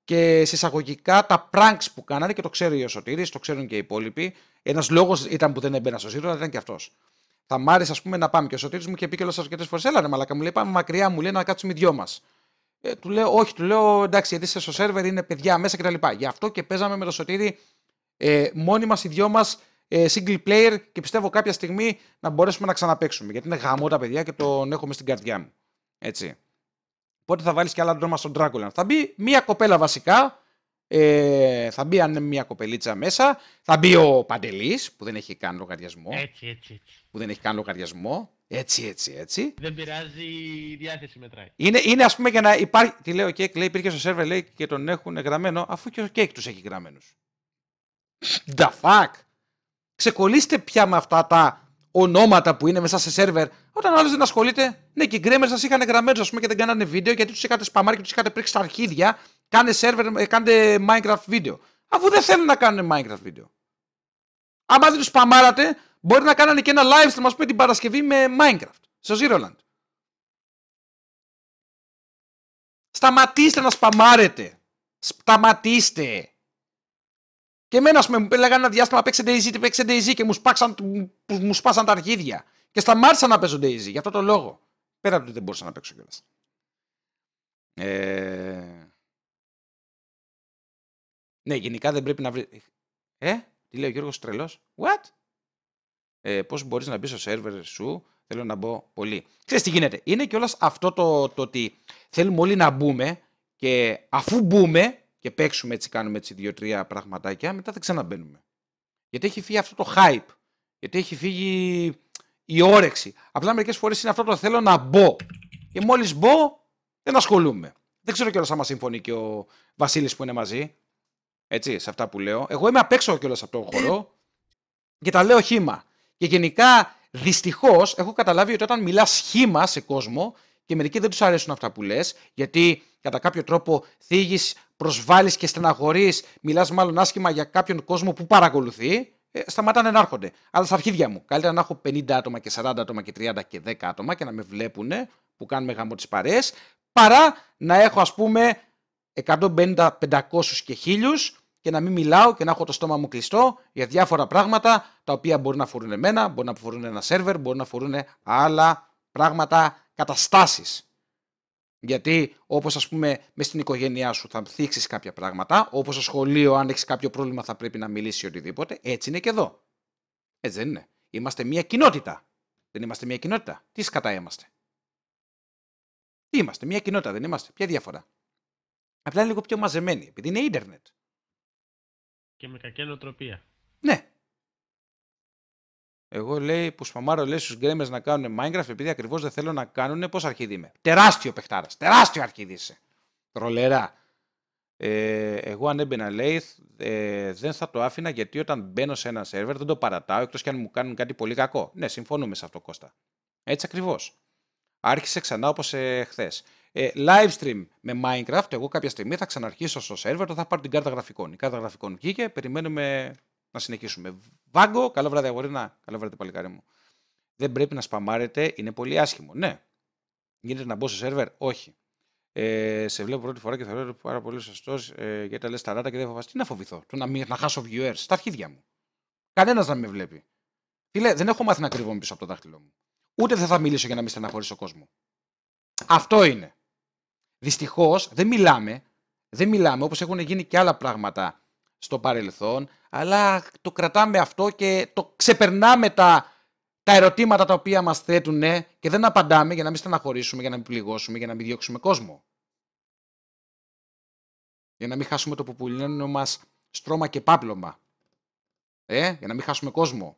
και συσσαγωγικά τα pranks που κάνανε και το ξέρει ο Σωτήρης, το ξέρουν και οι υπόλοιποι. Ένας λόγος ήταν που δεν έμπαινα στο Zeroland ήταν και αυτός. Θα μ' άρεσε, ας πούμε, να πάμε. Και ο Σωτήρης μου είχε πει κιόλας αρκετές φορές: Έλα, ρε μαλακά μου λέει: Πάμε μακριά, μου λέει να κάτσουμε οι δυο μας. Ε, του λέω: Όχι, του λέω εντάξει, γιατί είσαι στο σερβερ, είναι παιδιά μέσα κτλ. Γι' αυτό και παίζαμε με το Σωτήρη ε, μόνοι μας οι δυο μας ε, single player και πιστεύω κάποια στιγμή να μπορέσουμε να ξαναπέξουμε. Γιατί είναι γαμό τα παιδιά και τον έχουμε στην καρδιά μου. Έτσι. Πότε θα βάλεις και άλλα ντρόμα στον Dracula. Θα μπει μία κοπέλα βασικά. Ε, θα μπει αν είναι μία κοπελίτσα μέσα. Θα μπει ο Παντελής που δεν έχει καν λογαριασμό. Έτσι, έτσι, έτσι. Που δεν έχει καν λογαριασμό. Έτσι, έτσι, έτσι. Δεν πειράζει, η διάθεση μετράει. Είναι, είναι ας πούμε για να υπάρχει. Τι λέει ο Κέικ, λέει υπήρχε στο σερβερ λέει και τον έχουν γραμμένο, αφού και ο Κέικ τους έχει γραμμένους. The fuck! ξεκολλήστε πια με αυτά τα ονόματα που είναι μέσα σε σερβερ, όταν άλλος δεν ασχολείται. Ναι, και οι γκρέμερ σας είχαν γραμμένους, ας πούμε, και δεν κάνανε βίντεο γιατί τους είχατε σπαμάρει και τους είχατε πρίξει στα αρχίδια. Κάνε σερβερ, ε, κάντε Minecraft βίντεο. Αφού δεν θέλουν να κάνουν Minecraft βίντεο. Άμα δεν τους σπαμάρατε μπορεί να κάνανε και ένα live stream, ας πούμε, την Παρασκευή με Minecraft στο Zeroland. Σταματήστε να σπαμάρετε. Σταματήστε. Και εμένα, πούμε, μου έλεγαν ένα διάστημα παίξε Daisy, παίξε Daisy και μου, σπάξαν, μου, μου σπάσαν τα αρχίδια. Και σταμάτησα να παίζω Daisy, για αυτό το λόγο. Πέρα από το δεν μπορούσα να παίξω κιόλας. Ε... Ναι, γενικά δεν πρέπει να βρει. Ε, τι λέει ο Γιώργος Τρελός. What? Ε, Πώς μπορείς να μπεις στο σερβερ σου, θέλω να μπω πολύ. Ξέρεις τι γίνεται. Είναι κιόλας αυτό το, το ότι θέλουμε όλοι να μπούμε και αφού μπούμε, και παίξουμε έτσι, κάνουμε έτσι δύο-τρία πραγματάκια, μετά δεν ξαναμπαίνουμε. Γιατί έχει φύγει αυτό το hype. Γιατί έχει φύγει η όρεξη. Απλά μερικές φορές είναι αυτό το θέλω να μπω. Και μόλις μπω, δεν ασχολούμαι. Δεν ξέρω κιόλας αν μα συμφωνεί και ο Βασίλης που είναι μαζί. Έτσι, σε αυτά που λέω. Εγώ είμαι απέξω έξω κιόλας από τον χώρο. και τα λέω χήμα. Και γενικά, δυστυχώς, έχω καταλάβει ότι όταν μιλάς χήμα σε κόσμο, και μερικοί δεν τους αρέσουν αυτά που λες, γιατί κατά κάποιο τρόπο θίγεις, προσβάλλεις και στεναχωρείς, μιλάς μάλλον άσχημα για κάποιον κόσμο που παρακολουθεί, ε, σταματάνε να έρχονται. Αλλά στα αρχίδια μου, καλύτερα να έχω 50 άτομα και 40 άτομα και 30 και 10 άτομα και να με βλέπουν που κάνουμε γαμό τις παρέ, παρά να έχω ας πούμε 150, 500 και 1000 και να μην μιλάω και να έχω το στόμα μου κλειστό για διάφορα πράγματα τα οποία μπορεί να αφορούν εμένα, μπορεί να αφορούν ένα σερβερ, μπορεί να αφορούν άλλα πράγματα καταστάσεις. Γιατί όπως ας πούμε μες στην οικογένειά σου θα θίξεις κάποια πράγματα, όπως στο σχολείο αν έχεις κάποιο πρόβλημα θα πρέπει να μιλήσει οτιδήποτε, έτσι είναι και εδώ. Έτσι δεν είναι. Είμαστε μια κοινότητα. Δεν είμαστε μια κοινότητα. Τι σκατά είμαστε. Τι είμαστε, μια κοινότητα δεν είμαστε. Ποια διαφορά. Απλά λίγο πιο μαζεμένη, επειδή είναι ίντερνετ. Και με κακή νοοτροπία. Ναι, εγώ λέει που σπαμάρω λέει στους γκρέμε να κάνουν Minecraft επειδή ακριβώς δεν θέλω να κάνουν. Πώς αρχίδι είμαι. Τεράστιο παιχτάρας. Τεράστιο αρχίδι είσαι. Τρολερά. Ε, εγώ αν έμπαινα λέει δεν θα το άφηνα γιατί όταν μπαίνω σε ένα σερβερ δεν το παρατάω εκτός και αν μου κάνουν κάτι πολύ κακό. Ναι, συμφωνούμε σε αυτό Κώστα. Έτσι ακριβώς. Άρχισε ξανά όπως ε, χθες. Ε, live stream με Minecraft. Εγώ κάποια στιγμή θα ξαναρχίσω στο σερβερ, θα πάρω την κάρτα γραφικών. Η κάρτα γραφικών βγήκε, περιμένουμε να συνεχίσουμε. Βάγκο, καλό βράδυ αγορίνα, καλό βράδυ παλικάρι μου. Δεν πρέπει να σπαμάρετε, είναι πολύ άσχημο. Ναι. Γίνεται να μπω σε σερβερ, όχι. Ε, σε βλέπω πρώτη φορά και θεωρώ ότι πάρα πολύ σωστός ε, γιατί τα λες τα ράτα και δεν φοβάσαι. Τι να φοβηθώ, το να, μην, να χάσω viewers στα αρχίδια μου. Κανένας να με βλέπει. Τι δεν έχω μάθει να με πίσω από το δάχτυλό μου. Ούτε δεν θα μιλήσω για να μην στεναχωρήσω κόσμο. Αυτό είναι. Δυστυχώς δεν μιλάμε, δεν μιλάμε όπως έχουν γίνει και άλλα πράγματα στο παρελθόν, αλλά το κρατάμε αυτό και το ξεπερνάμε τα, τα ερωτήματα τα οποία μας θέτουν ναι, και δεν απαντάμε για να μην στεναχωρήσουμε, για να μην πληγώσουμε, για να μην διώξουμε κόσμο. Για να μην χάσουμε το ποπουλίνο μας στρώμα και πάπλωμα. Ε, για να μην χάσουμε κόσμο.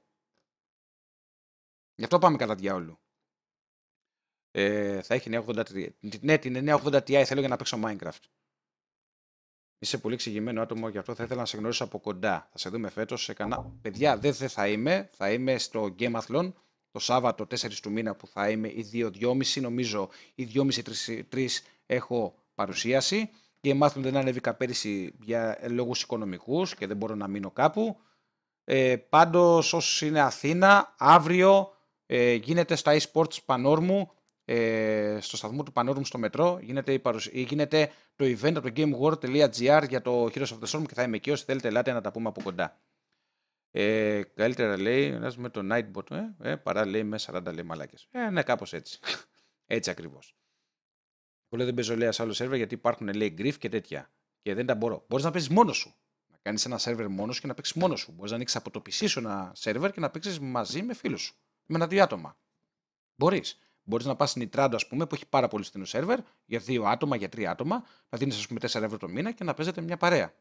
Γι' αυτό πάμε κατά διάολου. Ε, θα έχει 9.83. Ναι, την 9.83 θέλω για να παίξω Minecraft. Είσαι πολύ εξηγημένο άτομο, γι' αυτό θα ήθελα να σε γνωρίσω από κοντά. Θα σε δούμε φέτος σε κανένα. Παιδιά, δεν δε θα είμαι. Θα είμαι στο Γκέμαθλον το Σάββατο 4 του μήνα που θα είμαι, ή 2-2,5 νομίζω, ή 2,5-3 έχω παρουσίαση. Και μάθουν δεν ανέβηκα πέρυσι για λόγους οικονομικούς και δεν μπορώ να μείνω κάπου. Ε, Πάντως, όσοι είναι Αθήνα, αύριο ε, γίνεται στα eSports Πανόρμου ε, στο σταθμό του Πανόρουμ στο μετρό. Γίνεται, η παρουσ... γίνεται το event από το gameworld.gr για το Heroes of the Storm και θα είμαι εκεί. Όσοι θέλετε, ελάτε να τα πούμε από κοντά. Ε, καλύτερα λέει, ένας με το Nightbot, ε, ε, παρά λέει με 40 λέει μαλάκες. Ε, ναι, κάπως έτσι. έτσι ακριβώς. Πολλέ δεν παίζω λέει σε άλλο σερβερ γιατί υπάρχουν λέει γκριφ και τέτοια. Και δεν τα μπορώ. Μπορείς να παίζεις μόνος σου. Να κάνεις ένα σερβερ μόνο σου και να παίξεις μόνος σου. Μπορείς να ανοίξεις από το PC σου ένα σερβερ και να παίξεις μαζί με φίλους σου. Με ένα δύο άτομα. Μπορείς. Μπορείς να πας στην Ιτράντο, ας πούμε, που έχει πάρα πολύ στενό σερβερ για δύο άτομα, για τρία άτομα. να δίνεις, ας πούμε, 4 ευρώ το μήνα και να παίζετε μια παρέα.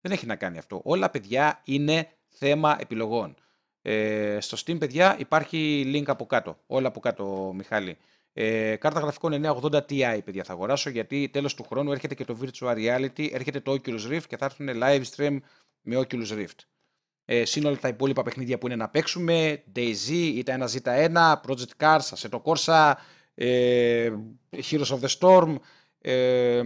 Δεν έχει να κάνει αυτό. Όλα, παιδιά, είναι θέμα επιλογών. Ε, στο Steam, παιδιά, υπάρχει link από κάτω. Όλα από κάτω, Μιχάλη. Ε, κάρτα γραφικών 980 Ti, παιδιά, θα αγοράσω γιατί τέλος του χρόνου έρχεται και το Virtual Reality, έρχεται το Oculus Rift και θα έρθουν live stream με Oculus Rift ε, τα υπόλοιπα παιχνίδια που είναι να παίξουμε, DayZ, ή ένα 1Z1, Project Cars, Assetto Corsa, ε, Heroes of the Storm, ε,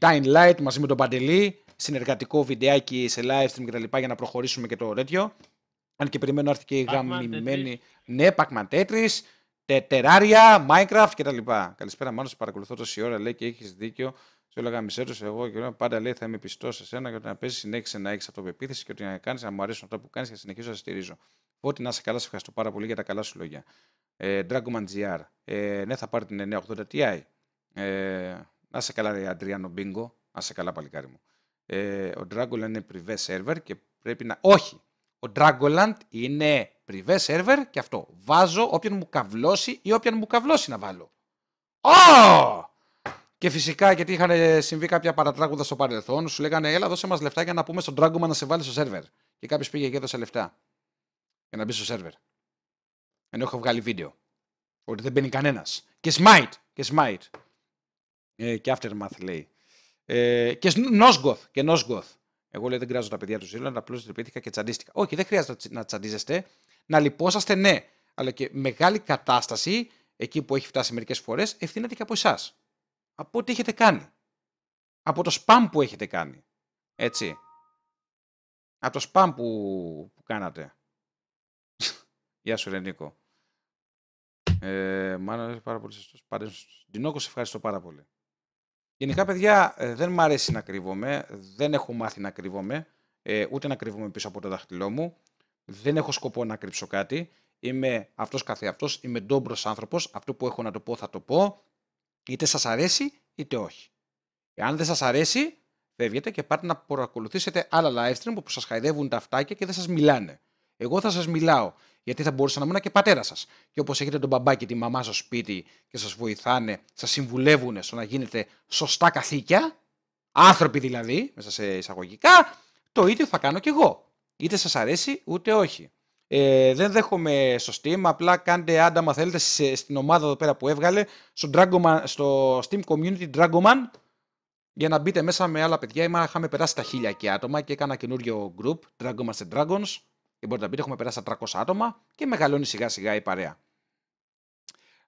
Dying, Light. μαζί με τον Παντελή, συνεργατικό βιντεάκι σε live stream κτλ. για να προχωρήσουμε και το τέτοιο. Αν και περιμένω έρθει και η γαμημένη. Ναι, Pac-Man Tetris, Terraria, Minecraft κτλ. Καλησπέρα, μάλλον σε παρακολουθώ τόση ώρα, λέει και έχεις δίκιο. Και έλεγα του εγώ και λέω πάντα λέει θα είμαι πιστός σε σένα και όταν παίζεις συνέχισε να έχεις αυτοπεποίθηση και ότι να κάνεις, να μου αρέσει αυτό που κάνεις και συνεχίζω να στηρίζω. Ό,τι να σε καλά, σε ευχαριστώ πάρα πολύ για τα καλά σου λόγια. Ε, Dragoman GR. Ε, ναι, θα πάρει την 980 Ti. Ε, να σε καλά, ρε Αντριάνο Μπίνγκο. Να σε καλά, παλικάρι μου. Ε, ο Dragoland είναι privé server και πρέπει να. Όχι! Ο Dragoland είναι privé server και αυτό. Βάζω όποιον μου καβλώσει ή όποιον μου καβλώσει να βάλω. Oh! Και φυσικά γιατί είχαν συμβεί κάποια παρατράγουδα στο παρελθόν, σου λέγανε Έλα, δώσε μας λεφτά για να πούμε στον τράγκομα να σε βάλει στο σερβερ. Και κάποιος πήγε και έδωσε λεφτά για να μπει στο σερβερ. Ενώ έχω βγάλει βίντεο. Ότι δεν μπαίνει κανένας. Και smite. Και smite. Ε, και aftermath λέει. Ε, και Νόσγκοθ. Και Εγώ λέω δεν κράζω τα παιδιά του αλλά απλώς τρυπήθηκα και τσαντίστηκα. Όχι, δεν χρειάζεται να τσαντίζεστε. Να λυπόσαστε, ναι. Αλλά και μεγάλη κατάσταση, εκεί που έχει φτάσει μερικές φορές, ευθύνεται και από εσάς από ό,τι έχετε κάνει. Από το spam που έχετε κάνει. Έτσι. Από το spam που, που κάνατε. Γεια σου, Ρενίκο. Ε, μάλλον πάρα πολύ σωστός. σε ευχαριστώ πάρα πολύ. Γενικά, παιδιά, ε, δεν μ' αρέσει να κρύβομαι. Δεν έχω μάθει να κρύβομαι. Ε, ούτε να κρύβομαι πίσω από το δάχτυλό μου. Δεν έχω σκοπό να κρύψω κάτι. Είμαι αυτός καθεαυτός. Είμαι ντόμπρος άνθρωπος. Αυτό που έχω να το πω θα το πω. Είτε σας αρέσει είτε όχι. Εάν δεν σας αρέσει, φεύγετε και πάτε να παρακολουθήσετε άλλα live stream που σας χαϊδεύουν τα αυτάκια και δεν σας μιλάνε. Εγώ θα σας μιλάω, γιατί θα μπορούσα να ήμουν και πατέρα σας. Και όπως έχετε τον μπαμπά και τη μαμά στο σπίτι και σας βοηθάνε, σας συμβουλεύουν στο να γίνετε σωστά καθήκια, άνθρωποι δηλαδή, μέσα σε εισαγωγικά, το ίδιο θα κάνω κι εγώ. Είτε σας αρέσει, ούτε όχι. Ε, δεν δέχομαι στο Steam, απλά κάντε άνταμα θέλετε στην ομάδα εδώ πέρα που έβγαλε στο, Steam Community Dragoman για να μπείτε μέσα με άλλα παιδιά. Είμα, είχαμε περάσει τα χίλια και άτομα και έκανα καινούριο group Dragoman's and Dragons και ε, μπορείτε να μπείτε, έχουμε περάσει τα 300 άτομα και μεγαλώνει σιγά σιγά η παρέα.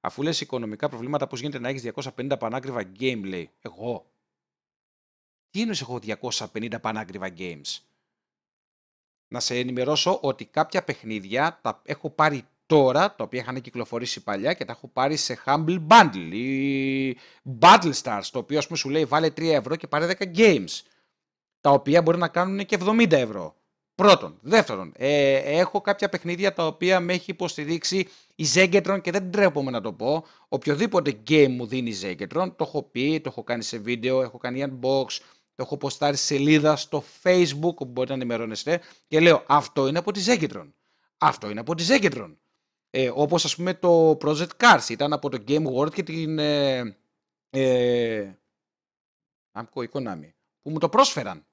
Αφού λες οικονομικά προβλήματα, πώς γίνεται να έχεις 250 πανάκριβα game, λέει. Εγώ. Τι εννοείς έχω 250 πανάκριβα games να σε ενημερώσω ότι κάποια παιχνίδια τα έχω πάρει τώρα, τα οποία είχαν κυκλοφορήσει παλιά και τα έχω πάρει σε Humble Bundle ή Battle Stars, το οποίο ας πούμε σου λέει βάλε 3 ευρώ και πάρε 10 games, τα οποία μπορεί να κάνουν και 70 ευρώ. Πρώτον. Δεύτερον, ε, έχω κάποια παιχνίδια τα οποία με έχει υποστηρίξει η Zegatron και δεν τρέπομαι να το πω. Οποιοδήποτε game μου δίνει η το έχω πει, το έχω κάνει σε βίντεο, έχω κάνει unbox, το έχω ποστάρει σελίδα στο facebook που μπορείτε να ενημερώνεστε και λέω αυτό είναι από τη Zegedron. Αυτό είναι από τη Zegedron. Ε, όπως ας πούμε το Project Cars ήταν από το Game World και την ε, ε Amco Konami που μου το πρόσφεραν.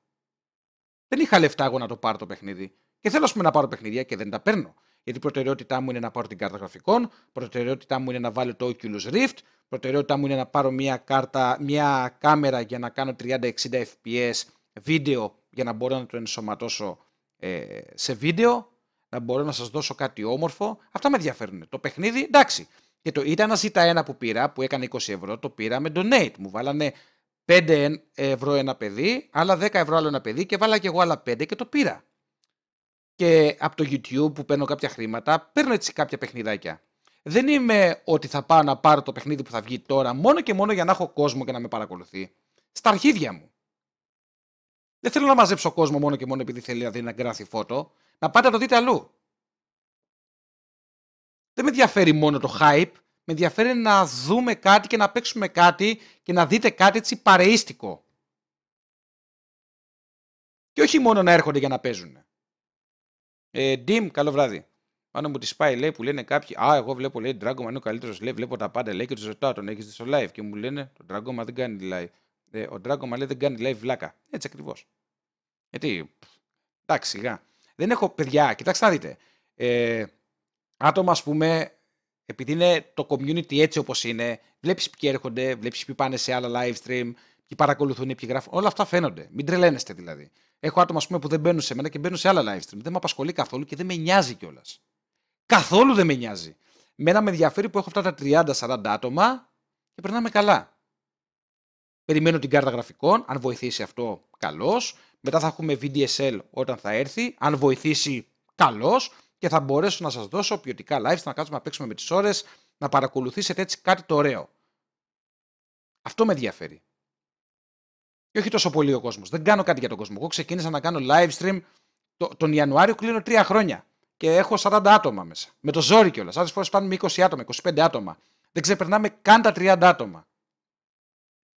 Δεν είχα λεφτά εγώ να το πάρω το παιχνίδι. Και θέλω ας πούμε, να πάρω παιχνίδια και δεν τα παίρνω γιατί η προτεραιότητά μου είναι να πάρω την κάρτα γραφικών, προτεραιότητά μου είναι να βάλω το Oculus Rift, προτεραιότητά μου είναι να πάρω μια, κάρτα, μια κάμερα για να κάνω 30-60 fps βίντεο για να μπορώ να το ενσωματώσω ε, σε βίντεο, να μπορώ να σας δώσω κάτι όμορφο. Αυτά με ενδιαφέρουν. Το παιχνίδι, εντάξει. Και το ήταν ζήτα ένα που πήρα, που έκανε 20 ευρώ, το πήρα με donate. Μου βάλανε 5 ευρώ ένα παιδί, άλλα 10 ευρώ άλλο ένα παιδί και βάλα και εγώ άλλα 5 και το πήρα και από το YouTube που παίρνω κάποια χρήματα, παίρνω έτσι κάποια παιχνιδάκια. Δεν είμαι ότι θα πάω να πάρω το παιχνίδι που θα βγει τώρα μόνο και μόνο για να έχω κόσμο και να με παρακολουθεί. Στα αρχίδια μου. Δεν θέλω να μαζέψω κόσμο μόνο και μόνο επειδή θέλει να δει να γράφει φώτο. Να πάτε να το δείτε αλλού. Δεν με ενδιαφέρει μόνο το hype. Με ενδιαφέρει να δούμε κάτι και να παίξουμε κάτι και να δείτε κάτι έτσι παρείστικο. Και όχι μόνο να έρχονται για να παίζουν. Ε, Dim, καλό βράδυ. Πάνω μου τη σπάει, λέει που λένε κάποιοι. Α, εγώ βλέπω, λέει Dragon, είναι ο καλύτερος. Λέει, βλέπω τα πάντα, λέει και τους ρωτάω, τον έχεις δει στο live. Και μου λένε, το Dragon δεν κάνει live. Ε, ο Dragon λέει δεν κάνει live βλάκα. Έτσι ακριβώς. Γιατί. Εντάξει, σιγά. Δεν έχω παιδιά, κοιτάξτε να δείτε. Ε, άτομα, ας πούμε, επειδή είναι το community έτσι όπως είναι, βλέπεις ποιοι έρχονται, βλέπεις ποιοι πάνε σε άλλα live stream, ποιοι παρακολουθούν, ποιοι γράφουν. Όλα αυτά φαίνονται. Μην τρελαίνεστε δηλαδή. Έχω άτομα πούμε, που δεν μπαίνουν σε μένα και μπαίνουν σε άλλα live stream. Δεν με απασχολεί καθόλου και δεν με νοιάζει κιόλας. Καθόλου δεν με νοιάζει. Μένα με ενδιαφέρει που έχω αυτά τα 30-40 άτομα και περνάμε καλά. Περιμένω την κάρτα γραφικών. Αν βοηθήσει αυτό, καλώς. Μετά θα έχουμε VDSL όταν θα έρθει. Αν βοηθήσει, καλώς. Και θα μπορέσω να σας δώσω ποιοτικά live stream. να κάτσουμε να παίξουμε με τις ώρες, να παρακολουθήσετε έτσι κάτι το ωραίο. Αυτό με ενδιαφέρει. Και όχι τόσο πολύ ο κόσμος. Δεν κάνω κάτι για τον κόσμο. Εγώ ξεκίνησα να κάνω live stream τον Ιανουάριο, κλείνω τρία χρόνια. Και έχω 40 άτομα μέσα. Με το ζόρι κιόλας. Άλλες φορές με 20 άτομα, 25 άτομα. Δεν ξεπερνάμε καν τα 30 άτομα.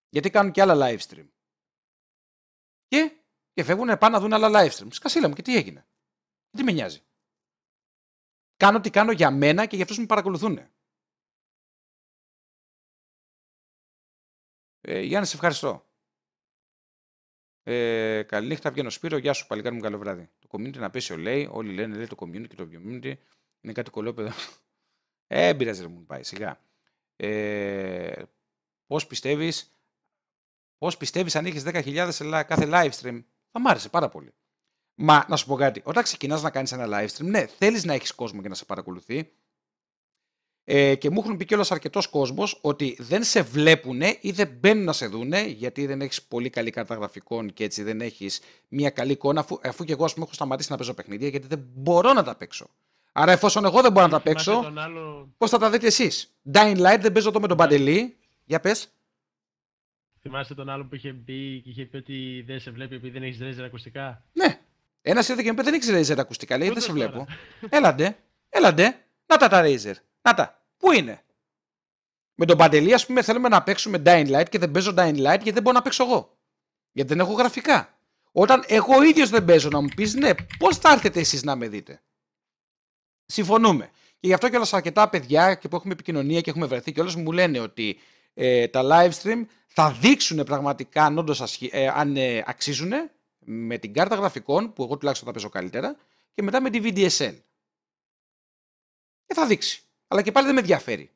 Γιατί κάνουν και άλλα live stream. Και, και φεύγουν πάνω να δουν άλλα live stream. Σκασίλα μου, και τι έγινε. Τι με νοιάζει. Κάνω τι κάνω για μένα και για αυτούς που με παρακολουθούν. Ε, Γιάννη, ευχαριστώ. Ε, καλή νύχτα, βγαίνω γεια σου, παλικάρι μου, καλό βράδυ. Το community να πέσει, λέει, όλοι λένε, λέει το community και το community είναι κάτι κολόπεδο. Ε, ρε μου πάει, σιγά. Ε, πώς πιστεύεις, πώς πιστεύεις αν έχει 10.000 κάθε live stream, θα μ' άρεσε πάρα πολύ. Μα να σου πω κάτι, όταν ξεκινάς να κάνεις ένα live stream, ναι, θέλεις να έχεις κόσμο για να σε παρακολουθεί, ε, και μου έχουν πει κιόλας αρκετός κόσμος ότι δεν σε βλέπουν ή δεν μπαίνουν να σε δούνε, γιατί δεν έχεις πολύ καλή κάρτα γραφικών και έτσι δεν έχεις μια καλή εικόνα. Αφού, αφού και εγώ πούμε, έχω σταματήσει να παίζω παιχνίδια, γιατί δεν μπορώ να τα παίξω. Άρα, εφόσον εγώ δεν μπορώ να τα παίξω, άλλο... πώς θα τα δείτε εσείς. Dying Light δεν παίζω το με τον Παντελή. Για πες. Θυμάστε τον άλλο που είχε μπει και είχε πει ότι δεν σε βλέπει επειδή δεν έχεις ρέζερ ακουστικά. Ναι. Ένας ήρθε και μου είπε δεν έχεις ρέζερ ακουστικά. Λέει δεν σε βλέπω. Έλαντε. Έλαντε. Να τα τα ρέζερ. Να τα. Πού είναι. Με τον Παντελή, ας πούμε, θέλουμε να παίξουμε Dying Light και δεν παίζω Dying Light γιατί δεν μπορώ να παίξω εγώ. Γιατί δεν έχω γραφικά. Όταν εγώ ίδιος δεν παίζω, να μου πεις ναι, πώς θα έρθετε εσείς να με δείτε. Συμφωνούμε. Και γι' αυτό κιόλας αρκετά παιδιά και που έχουμε επικοινωνία και έχουμε βρεθεί κιόλας μου λένε ότι ε, τα live stream θα δείξουν πραγματικά αν ε, ε αξίζουν με την κάρτα γραφικών, που εγώ τουλάχιστον τα παίζω καλύτερα, και μετά με τη VDSL. Και ε, θα δείξει. Αλλά και πάλι δεν με ενδιαφέρει.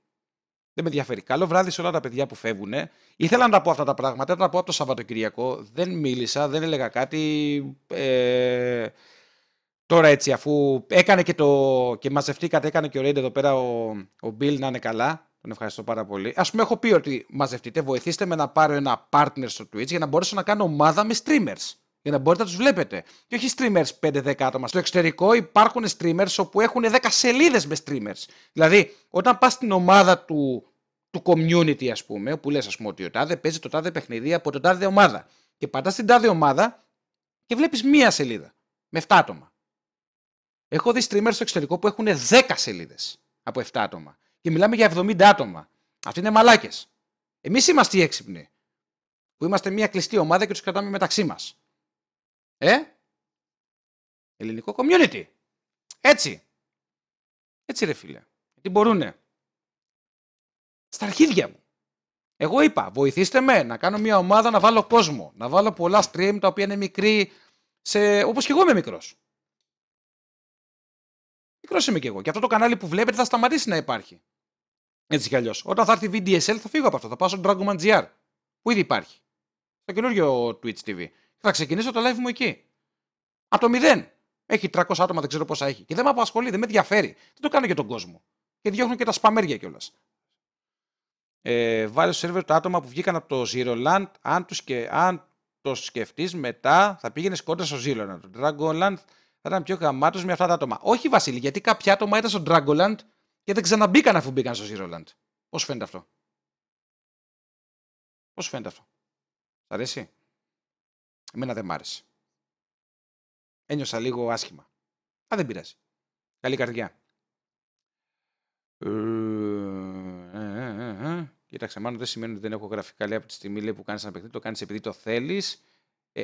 Δεν με ενδιαφέρει. Καλό βράδυ σε όλα τα παιδιά που φεύγουν. Ήθελα να τα πω αυτά τα πράγματα, να τα πω από το Σαββατοκυριακό. Δεν μίλησα, δεν έλεγα κάτι. Ε, τώρα έτσι, αφού έκανε και το. και μαζευτήκατε, έκανε και ο Ρέιντε εδώ πέρα ο, ο Μπιλ να είναι καλά. Τον ευχαριστώ πάρα πολύ. Ας πούμε, έχω πει ότι μαζευτείτε, βοηθήστε με να πάρω ένα partner στο Twitch για να μπορέσω να κάνω ομάδα με streamers. Για να μπορείτε να τους βλέπετε. Και όχι streamers 5-10 άτομα. Στο εξωτερικό υπάρχουν streamers όπου έχουν 10 σελίδες με streamers. Δηλαδή, όταν πας στην ομάδα του, του community, ας πούμε, που λες, ας πούμε, ότι ο τάδε παίζει το τάδε παιχνίδι από τον τάδε ομάδα. Και πατάς στην τάδε ομάδα και βλέπεις μία σελίδα. Με 7 άτομα. Έχω δει streamers στο εξωτερικό που έχουν 10 σελίδες από 7 άτομα. Και μιλάμε για 70 άτομα. Αυτοί είναι μαλάκες. Εμείς είμαστε οι έξυπνοι. Που είμαστε μια κλειστή ομάδα και τους κρατάμε μεταξύ μας. Ε? Ελληνικό community. Έτσι. Έτσι ρε φίλε. Τι μπορούνε. Στα αρχίδια μου. Εγώ είπα, βοηθήστε με να κάνω μια ομάδα να βάλω κόσμο. Να βάλω πολλά stream τα οποία είναι μικρή. Σε... Όπως και εγώ είμαι μικρός. Μικρός είμαι και εγώ. Και αυτό το κανάλι που βλέπετε θα σταματήσει να υπάρχει. Έτσι κι αλλιώς. Όταν θα έρθει VDSL θα φύγω από αυτό. Θα πάω στο Dragon GR. Που ήδη υπάρχει. Στο καινούριο Twitch TV. Θα ξεκινήσω το live μου εκεί. Από το μηδέν. Έχει 300 άτομα, δεν ξέρω πόσα έχει. Και δεν με απασχολεί, δεν με ενδιαφέρει. Δεν το κάνω για τον κόσμο. Και διώχνω και τα σπαμέρια κιόλας. Ε, βάλει στο σερβερ τα άτομα που βγήκαν από το Zero Land. Αν, τους αν το σκεφτείς μετά, θα πήγαινες κόντρα στο Zero Land. Το Dragonland θα ήταν πιο γαμάτος με αυτά τα άτομα. Όχι, Βασίλη, γιατί κάποια άτομα ήταν στο Dragonland και δεν ξαναμπήκαν αφού μπήκαν στο Zero Land. Πώς φαίνεται αυτό. Πώς φαίνεται αυτό. Σ' αρέσει. Εμένα δεν μ' άρεσε. Ένιωσα λίγο άσχημα. Α, δεν πειράζει. Καλή καρδιά. Ε, ε, ε, Κοίταξε, μάλλον δεν σημαίνει ότι δεν έχω γραφικά από τη στιγμή που κάνεις ένα παιχνίδι. Το κάνεις επειδή το θέλεις.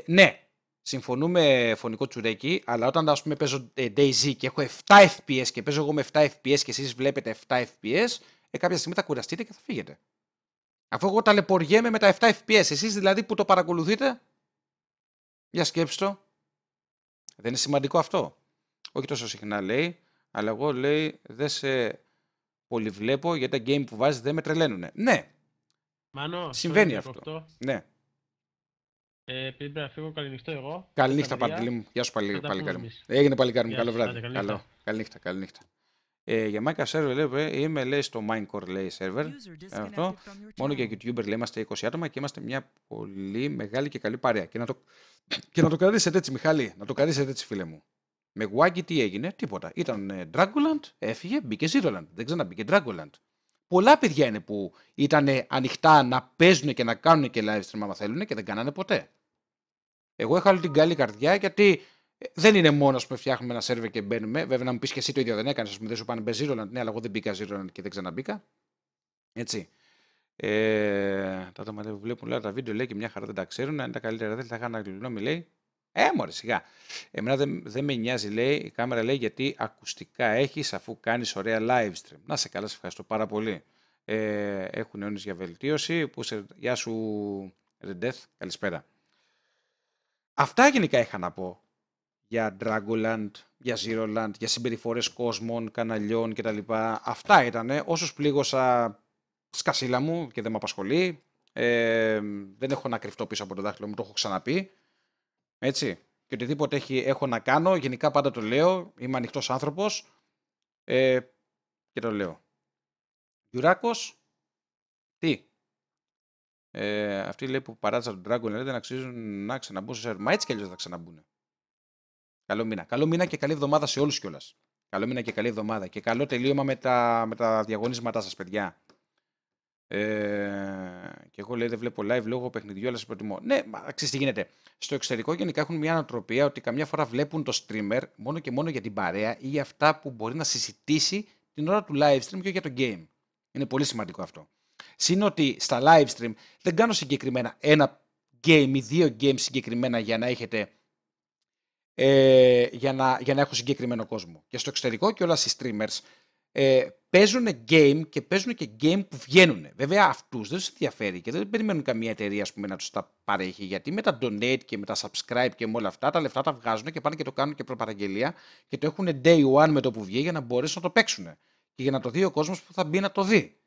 ναι, συμφωνούμε φωνικό τσουρέκι, αλλά όταν ας πούμε παίζω DayZ και έχω 7 FPS και παίζω εγώ με 7 FPS και εσείς βλέπετε 7 FPS, ε, κάποια στιγμή θα κουραστείτε και θα φύγετε. Αφού εγώ ταλαιπωριέμαι με τα 7 FPS, εσείς δηλαδή που το παρακολουθείτε, για σκέψτε το. Δεν είναι σημαντικό αυτό. Όχι τόσο συχνά λέει, αλλά εγώ λέει δεν σε πολύ βλέπω γιατί τα game που βάζεις δεν με τρελαίνουν. Ναι. Μάνο, Συμβαίνει αυτό. Ναι. Ε, επειδή πρέπει να φύγω, εγώ. Καληνύχτα, Παντελή μου. Γεια σου, παλι, μου. Έγινε, παλικάρι μου. Καλό βράδυ. Καλό. Καληνύχτα, καληνύχτα ε, για Micro Server λέει, «Ε, είμαι λέει στο Minecore λέει server, ε, αυτό, μόνο για YouTuber λέει είμαστε 20 άτομα και είμαστε μια πολύ μεγάλη και καλή παρέα. Και να το, και να το κρατήσετε έτσι Μιχάλη, να το κρατήσετε έτσι φίλε μου. Με Waggy τι έγινε, τίποτα. Ήταν ε, Dragoland, έφυγε, μπήκε Zeroland. Δεν ξαναμπήκε Dragoland. Πολλά παιδιά είναι που ήταν ανοιχτά να παίζουν και να κάνουν και live stream άμα θέλουν και δεν κάνανε ποτέ. Εγώ είχα όλη την καλή καρδιά γιατί δεν είναι μόνος που φτιάχνουμε ένα σερβερ και μπαίνουμε. Βέβαια, να μου πεις και εσύ το ίδιο δεν έκανες. Ας πούμε, δεν σου πάνε μπε Ναι, αλλά εγώ δεν μπήκα Zeroland και δεν ξαναμπήκα. Έτσι. Ε, τα άτομα που βλέπουν όλα τα βίντεο λέει και μια χαρά δεν τα ξέρουν. Αν τα καλύτερα δεν θα είχαν μη λέει. Ε, μωρέ, σιγά. Εμένα δεν, δεν με νοιάζει, λέει. Η κάμερα λέει γιατί ακουστικά έχεις αφού κάνεις ωραία live stream. Να σε καλά, σε ευχαριστώ πάρα πολύ. Ε, έχουν αιώνες για βελτίωση. Που σε, γεια σου, Ρεντεθ. Καλησπέρα. Αυτά γενικά είχα να πω για Dragoland, για Zero Land, για συμπεριφορές κόσμων, καναλιών κτλ. Αυτά ήτανε. Όσους πλήγωσα σκασίλα μου και δεν με απασχολεί. Ε, δεν έχω να κρυφτώ πίσω από το δάχτυλο μου, το έχω ξαναπεί. Έτσι. Και οτιδήποτε έχει, έχω να κάνω, γενικά πάντα το λέω, είμαι ανοιχτός άνθρωπος ε, και το λέω. Γιουράκος, τι, ε, αυτοί λέει που παράτησαν τον Dragon δεν αξίζουν να ξαναμπούν σε Μα έτσι κι αλλιώς θα ξαναμπούν. Καλό μήνα. Καλό μήνα και καλή εβδομάδα σε όλους κιόλας. Καλό μήνα και καλή εβδομάδα. Και καλό τελείωμα με τα, με τα διαγωνίσματά σας, παιδιά. Ε, και εγώ λέει δεν βλέπω live λόγω παιχνιδιού, αλλά σε προτιμώ. Ναι, αξίζει τι γίνεται. Στο εξωτερικό γενικά έχουν μια ανατροπία ότι καμιά φορά βλέπουν το streamer μόνο και μόνο για την παρέα ή για αυτά που μπορεί να συζητήσει την ώρα του live stream και για το game. Είναι πολύ σημαντικό αυτό. Συν ότι στα live stream δεν κάνω συγκεκριμένα ένα game ή δύο games συγκεκριμένα για να έχετε ε, για, να, για να έχω συγκεκριμένο κόσμο. Και στο εξωτερικό και όλα οι streamers ε, παίζουν game και παίζουν και game που βγαίνουν. Βέβαια αυτούς δεν τους ενδιαφέρει και δεν περιμένουν καμία εταιρεία πούμε, να τους τα παρέχει. Γιατί με τα donate και με τα subscribe και με όλα αυτά τα λεφτά τα βγάζουν και πάνε και το κάνουν και προπαραγγελία και το έχουν day one με το που βγει για να μπορέσουν να το παίξουν. Και για να το δει ο κόσμος που θα μπει να το δει.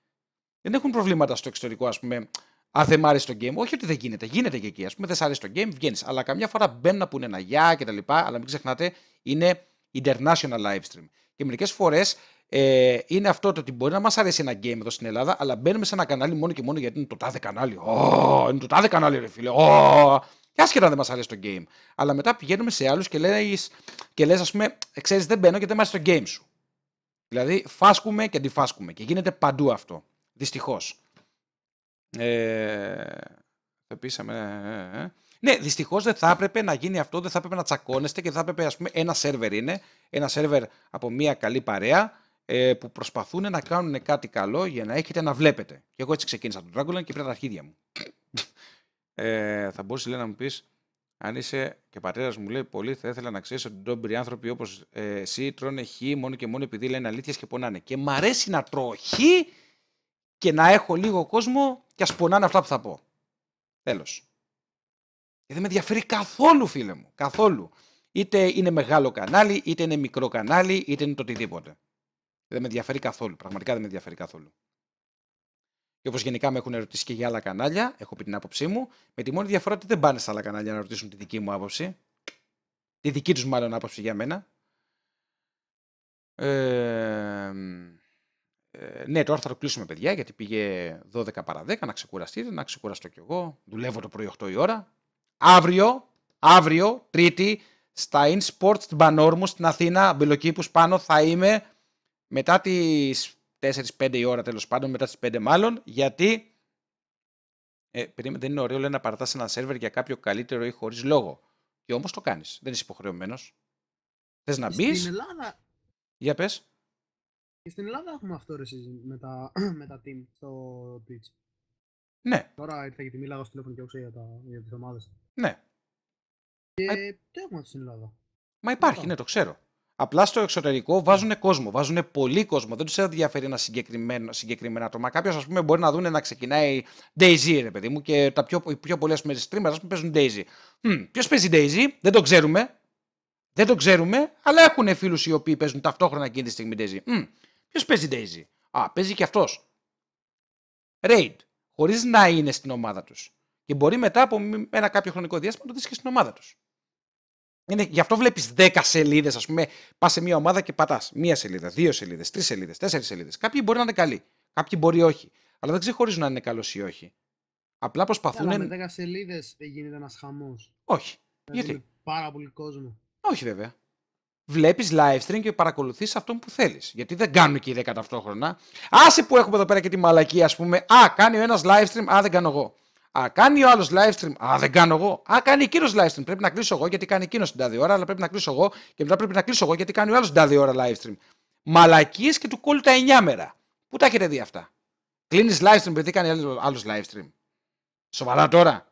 Δεν έχουν προβλήματα στο εξωτερικό, ας πούμε, αν δεν μ' άρεσε το game, όχι ότι δεν γίνεται, γίνεται και εκεί. Ας πούμε, δεν σ' το game, βγαίνεις. Αλλά καμιά φορά μπαίνουν να πούνε ένα γεια και τα λοιπά. Αλλά μην ξεχνάτε, είναι international live stream. Και μερικές φορές ε, είναι αυτό το ότι μπορεί να μας αρέσει ένα game εδώ στην Ελλάδα, αλλά μπαίνουμε σε ένα κανάλι μόνο και μόνο γιατί είναι το τάδε κανάλι. Ω, είναι το τάδε κανάλι, ρε φίλε. Ω, και άσχετα αν δεν μας αρέσει το game. Αλλά μετά πηγαίνουμε σε άλλους και λες, και λες, ας πούμε, ξέρεις, δεν μπαίνω και δεν μ' αρέσει το game σου. Δηλαδή, φάσκουμε και αντιφάσκουμε. Και γίνεται παντού αυτό. Δυστυχώς. Ε, το ε, ε, ε. Ναι, δυστυχώς δεν θα έπρεπε να γίνει αυτό, δεν θα έπρεπε να τσακώνεστε και θα έπρεπε, ας πούμε, ένα σερβερ είναι. Ένα σερβερ από μια καλή παρέα που προσπαθούν να κάνουν κάτι καλό για να έχετε να βλέπετε. Και εγώ έτσι ξεκίνησα τον Dragonland και πήρα τα αρχίδια μου. ε, θα μπορούσες να μου πεις, αν είσαι και πατέρας μου, λέει πολύ, θα ήθελα να ξέρεις ότι ντόμπιροι άνθρωποι όπως ε, εσύ τρώνε χ μόνο και μόνο επειδή λένε αλήθειες και πονάνε. Και μ' αρέσει να τρώω χ και να έχω λίγο κόσμο και ας πονάνε αυτά που θα πω. Τέλος. Και ε, δεν με ενδιαφέρει καθόλου, φίλε μου. Καθόλου. Είτε είναι μεγάλο κανάλι, είτε είναι μικρό κανάλι, είτε είναι το οτιδήποτε. Δεν με ενδιαφέρει καθόλου. Πραγματικά δεν με ενδιαφέρει καθόλου. Και όπως γενικά με έχουν ερωτήσει και για άλλα κανάλια, έχω πει την άποψή μου, με τη μόνη διαφορά ότι δεν πάνε στα άλλα κανάλια να ρωτήσουν τη δική μου άποψη. Τη δική τους μάλλον άποψη για μένα. Ε, ε, ναι, τώρα θα το κλείσουμε, παιδιά, γιατί πήγε 12 παρα 10 να ξεκουραστείτε, να ξεκουραστώ κι εγώ. Δουλεύω το πρωί 8 η ώρα. Αύριο, αύριο, Τρίτη, στα InSports στην Πανόρμου, στην Αθήνα, Μπελοκήπους πάνω θα είμαι μετά τις 4-5 η ώρα τέλος πάντων, μετά τις 5 μάλλον, γιατί ε, περίμενε, δεν είναι ωραίο λέει, να παρατάς ένα σερβερ για κάποιο καλύτερο ή χωρίς λόγο. Και όμως το κάνεις, δεν είσαι υποχρεωμένος. Θες να ε, μπεις. Για πες. Και στην Ελλάδα έχουμε αυτό ρε, με, τα, με τα team στο Twitch. Ναι. Τώρα ήρθα γιατί μίλαγα στο τηλέφωνο και όχι για, τα, για τις ομάδες. Ναι. Και τι τι έχουμε στην Ελλάδα. Μα υπάρχει, ναι, το ξέρω. Απλά στο εξωτερικό βάζουν κόσμο, βάζουν πολύ κόσμο. Δεν τους ενδιαφέρει ένα συγκεκριμένο, συγκεκριμένο άτομα. Κάποιος, ας πούμε, μπορεί να δουν να ξεκινάει Daisy, ρε παιδί μου, και τα πιο, οι πιο πολλές μέρες streamers, ας πούμε, παίζουν Daisy. Hm, Ποιος παίζει Daisy, δεν το ξέρουμε. Δεν το ξέρουμε, αλλά έχουν φίλους οι οποίοι παίζουν ταυτόχρονα εκείνη τη στιγμή Daisy. Hm. Ποιος παίζει Daisy. Α, παίζει και αυτός. Raid. Χωρίς να είναι στην ομάδα τους. Και μπορεί μετά από ένα κάποιο χρονικό διάστημα να το δεις και στην ομάδα τους. Είναι, γι' αυτό βλέπεις 10 σελίδες, ας πούμε. Πας σε μια ομάδα και πατάς. Μία σελίδα, δύο σελίδες, τρεις σελίδες, τέσσερις σελίδες. Κάποιοι μπορεί να είναι καλοί. Κάποιοι μπορεί όχι. Αλλά δεν ξεχωρίζουν να είναι καλός ή όχι. Απλά προσπαθούν. Αλλά με 10 σελίδες δεν γίνεται ένας χαμός. Όχι. Δηλαδή Γιατί. πάρα πολύ κόσμο. Όχι βέβαια βλέπεις live stream και παρακολουθείς αυτόν που θέλεις. Γιατί δεν κάνουν και οι 10 ταυτόχρονα. Άσε που έχουμε εδώ πέρα και τη μαλακή, ας πούμε. Α, κάνει ο ένας live stream, α, δεν κάνω εγώ. Α, κάνει ο άλλος live stream, α, δεν κάνω εγώ. Α, κάνει εκείνος live stream. Πρέπει να κλείσω εγώ γιατί κάνει εκείνος την τάδε ώρα, αλλά πρέπει να κλείσω εγώ και μετά πρέπει να κλείσω εγώ γιατί κάνει ο άλλος την τάδε ώρα live stream. Μαλακίες και του κόλλου τα 9 μέρα. Πού τα έχετε δει αυτά. Κλείνεις live stream γιατί κάνει άλλος live stream. Σοβαρά τώρα.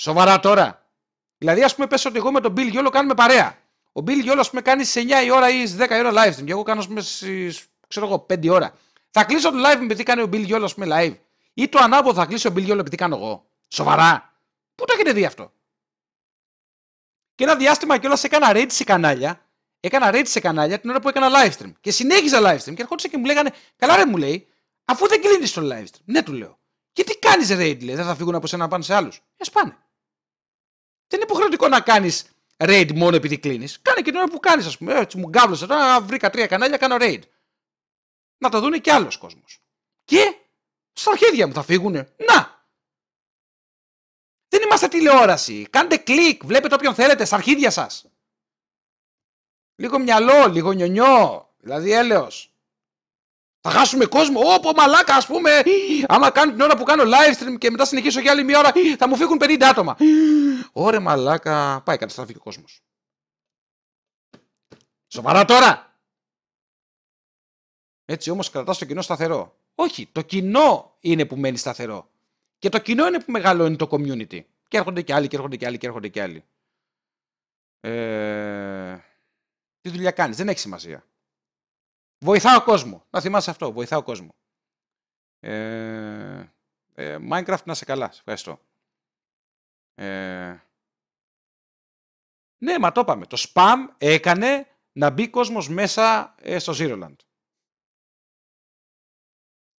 Σοβαρά τώρα. Δηλαδή, ας πούμε, πες ότι εγώ με τον Bill Γιόλο κάνουμε παρέα. Ο Μπίλ Γιόλα με κάνει σε 9 η ώρα ή σε 10 η ώρα live stream. Και εγώ κάνω, πούμε, στις ξέρω εγώ, 5 ώρα. Θα κλείσω το live επειδή κάνει ο Μπιλ Γιόλα με live. Ή το ανάποδο θα κλείσει ο Μπιλ με επειδή κάνω εγώ. Σοβαρά. Πού το έχετε δει αυτό. Και ένα διάστημα κιόλας έκανα rate σε κανάλια. Έκανα rate σε κανάλια την ώρα που έκανα live stream. Και συνέχιζα live stream. Και ερχόντουσα και μου λέγανε, Καλά, ρε μου λέει, αφού δεν κλείνεις το live stream. Ναι, του λέω. Και τι κάνεις raid, δεν θα φύγουν από σένα να πάνε σε άλλους. Ε, σπάνε. Δεν είναι υποχρεωτικό να κάνεις raid μόνο επειδή κλείνεις. Κάνε και την ώρα που κάνεις, ας πούμε. Έτσι μου γκάβλωσες τώρα, βρήκα τρία κανάλια, κάνω raid. Να το δουν και άλλος κόσμος. Και στα αρχίδια μου θα φύγουν. Να! Δεν είμαστε τηλεόραση. Κάντε κλικ, βλέπετε όποιον θέλετε, στα αρχίδια σας. Λίγο μυαλό, λίγο νιονιό. Δηλαδή έλεος. Θα χάσουμε κόσμο. Όπω μαλάκα, ας πούμε. Άμα κάνω την ώρα που κάνω live stream και μετά συνεχίσω για άλλη μια ώρα, θα μου φύγουν 50 άτομα. Ωραία μαλάκα, πάει, καταστράφει ο κόσμος. Σοβαρά τώρα! Έτσι όμως κρατάς το κοινό σταθερό. Όχι, το κοινό είναι που μένει σταθερό. Και το κοινό είναι που μεγαλώνει το community. Και έρχονται και άλλοι, και έρχονται και άλλοι, και έρχονται και άλλοι. Ε, τι δουλειά κάνεις, δεν έχει σημασία. Βοηθάω κόσμο. Να θυμάσαι αυτό. Βοηθάω κόσμο. Ε... ε Minecraft να σε καλά. ευχαριστώ. Ε, ναι, μα το είπαμε. Το spam έκανε να μπει κόσμος μέσα ε, στο land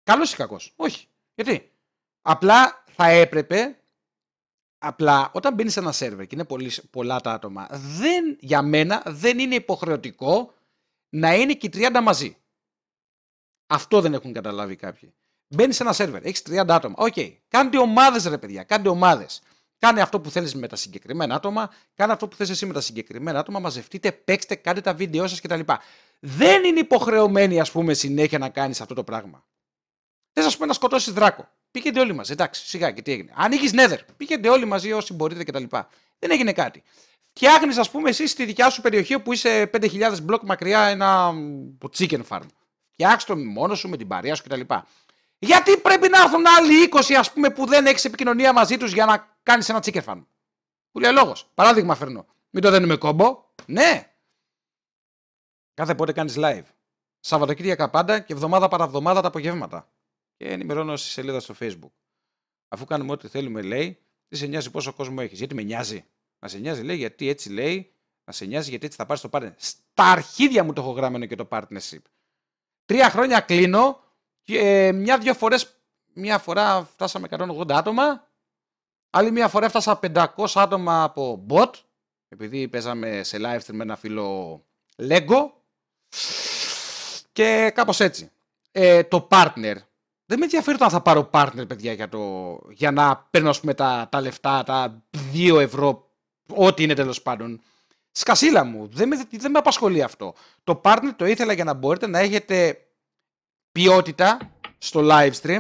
Καλός ή κακός. Όχι. Γιατί. Απλά θα έπρεπε, απλά όταν μπαίνει σε ένα σερβερ και είναι πολύ, πολλά τα άτομα, δεν, για μένα δεν είναι υποχρεωτικό να είναι και 30 μαζί. Αυτό δεν έχουν καταλάβει κάποιοι. Μπαίνεις σε ένα σερβερ, έχει 30 άτομα. Οκ, okay. κάντε ομάδες ρε παιδιά, κάντε ομάδες. Κάνε αυτό που θέλεις με τα συγκεκριμένα άτομα, κάνε αυτό που θες εσύ με τα συγκεκριμένα άτομα, μαζευτείτε, παίξτε, κάντε τα βίντεο σας κτλ. Δεν είναι υποχρεωμένοι, ας πούμε, συνέχεια να κάνεις αυτό το πράγμα. Θες, ας πούμε, να σκοτώσεις δράκο. Πήγαινε όλοι μαζί, εντάξει, σιγά και τι έγινε. Ανοίγει νέδερ. Πήγαινε όλοι μαζί όσοι μπορείτε κτλ. Δεν έγινε κάτι. Φτιάχνεις, ας πούμε, εσύ στη δικιά σου περιοχή που είσαι 5.000 μπλοκ μακριά ένα chicken farm. Φτιάξτε το μόνος σου με την παρέα σου κτλ. Γιατί πρέπει να έρθουν άλλοι 20 ας πούμε που δεν έχεις επικοινωνία μαζί τους για να κάνεις ένα τσίκεφαν. Που λέει λόγος, Παράδειγμα φέρνω. Μην το δένουμε κόμπο. Ναι. Κάθε πότε κάνεις live. Σαββατοκύριακα πάντα και εβδομάδα παρά εβδομάδα τα απογεύματα. Και ενημερώνω στη σελίδα στο facebook. Αφού κάνουμε ό,τι θέλουμε λέει, τι σε νοιάζει πόσο κόσμο έχεις, Γιατί με νοιάζει. Να σε νοιάζει λέει γιατί έτσι λέει. Να σε νοιάζει γιατί έτσι θα πάρεις το partnership. Στα αρχίδια μου το έχω γράμμενο και το partnership. Τρία χρόνια κλείνω ε, μια φορά φτάσαμε 180 άτομα. Άλλη μια φορά αλλη μια φορα φτασαμε 500 άτομα από bot. Επειδή παίζαμε σε live stream με ένα φίλο Lego. Και κάπως έτσι. Ε, το partner. Δεν με ενδιαφέρει το αν θα πάρω partner, παιδιά, για, το, για να παίρνω πούμε, τα, τα λεφτά, τα 2 ευρώ, ό,τι είναι τέλος πάντων. Σκασίλα μου. Δεν με, δεν με απασχολεί αυτό. Το partner το ήθελα για να μπορείτε να έχετε ποιότητα στο live stream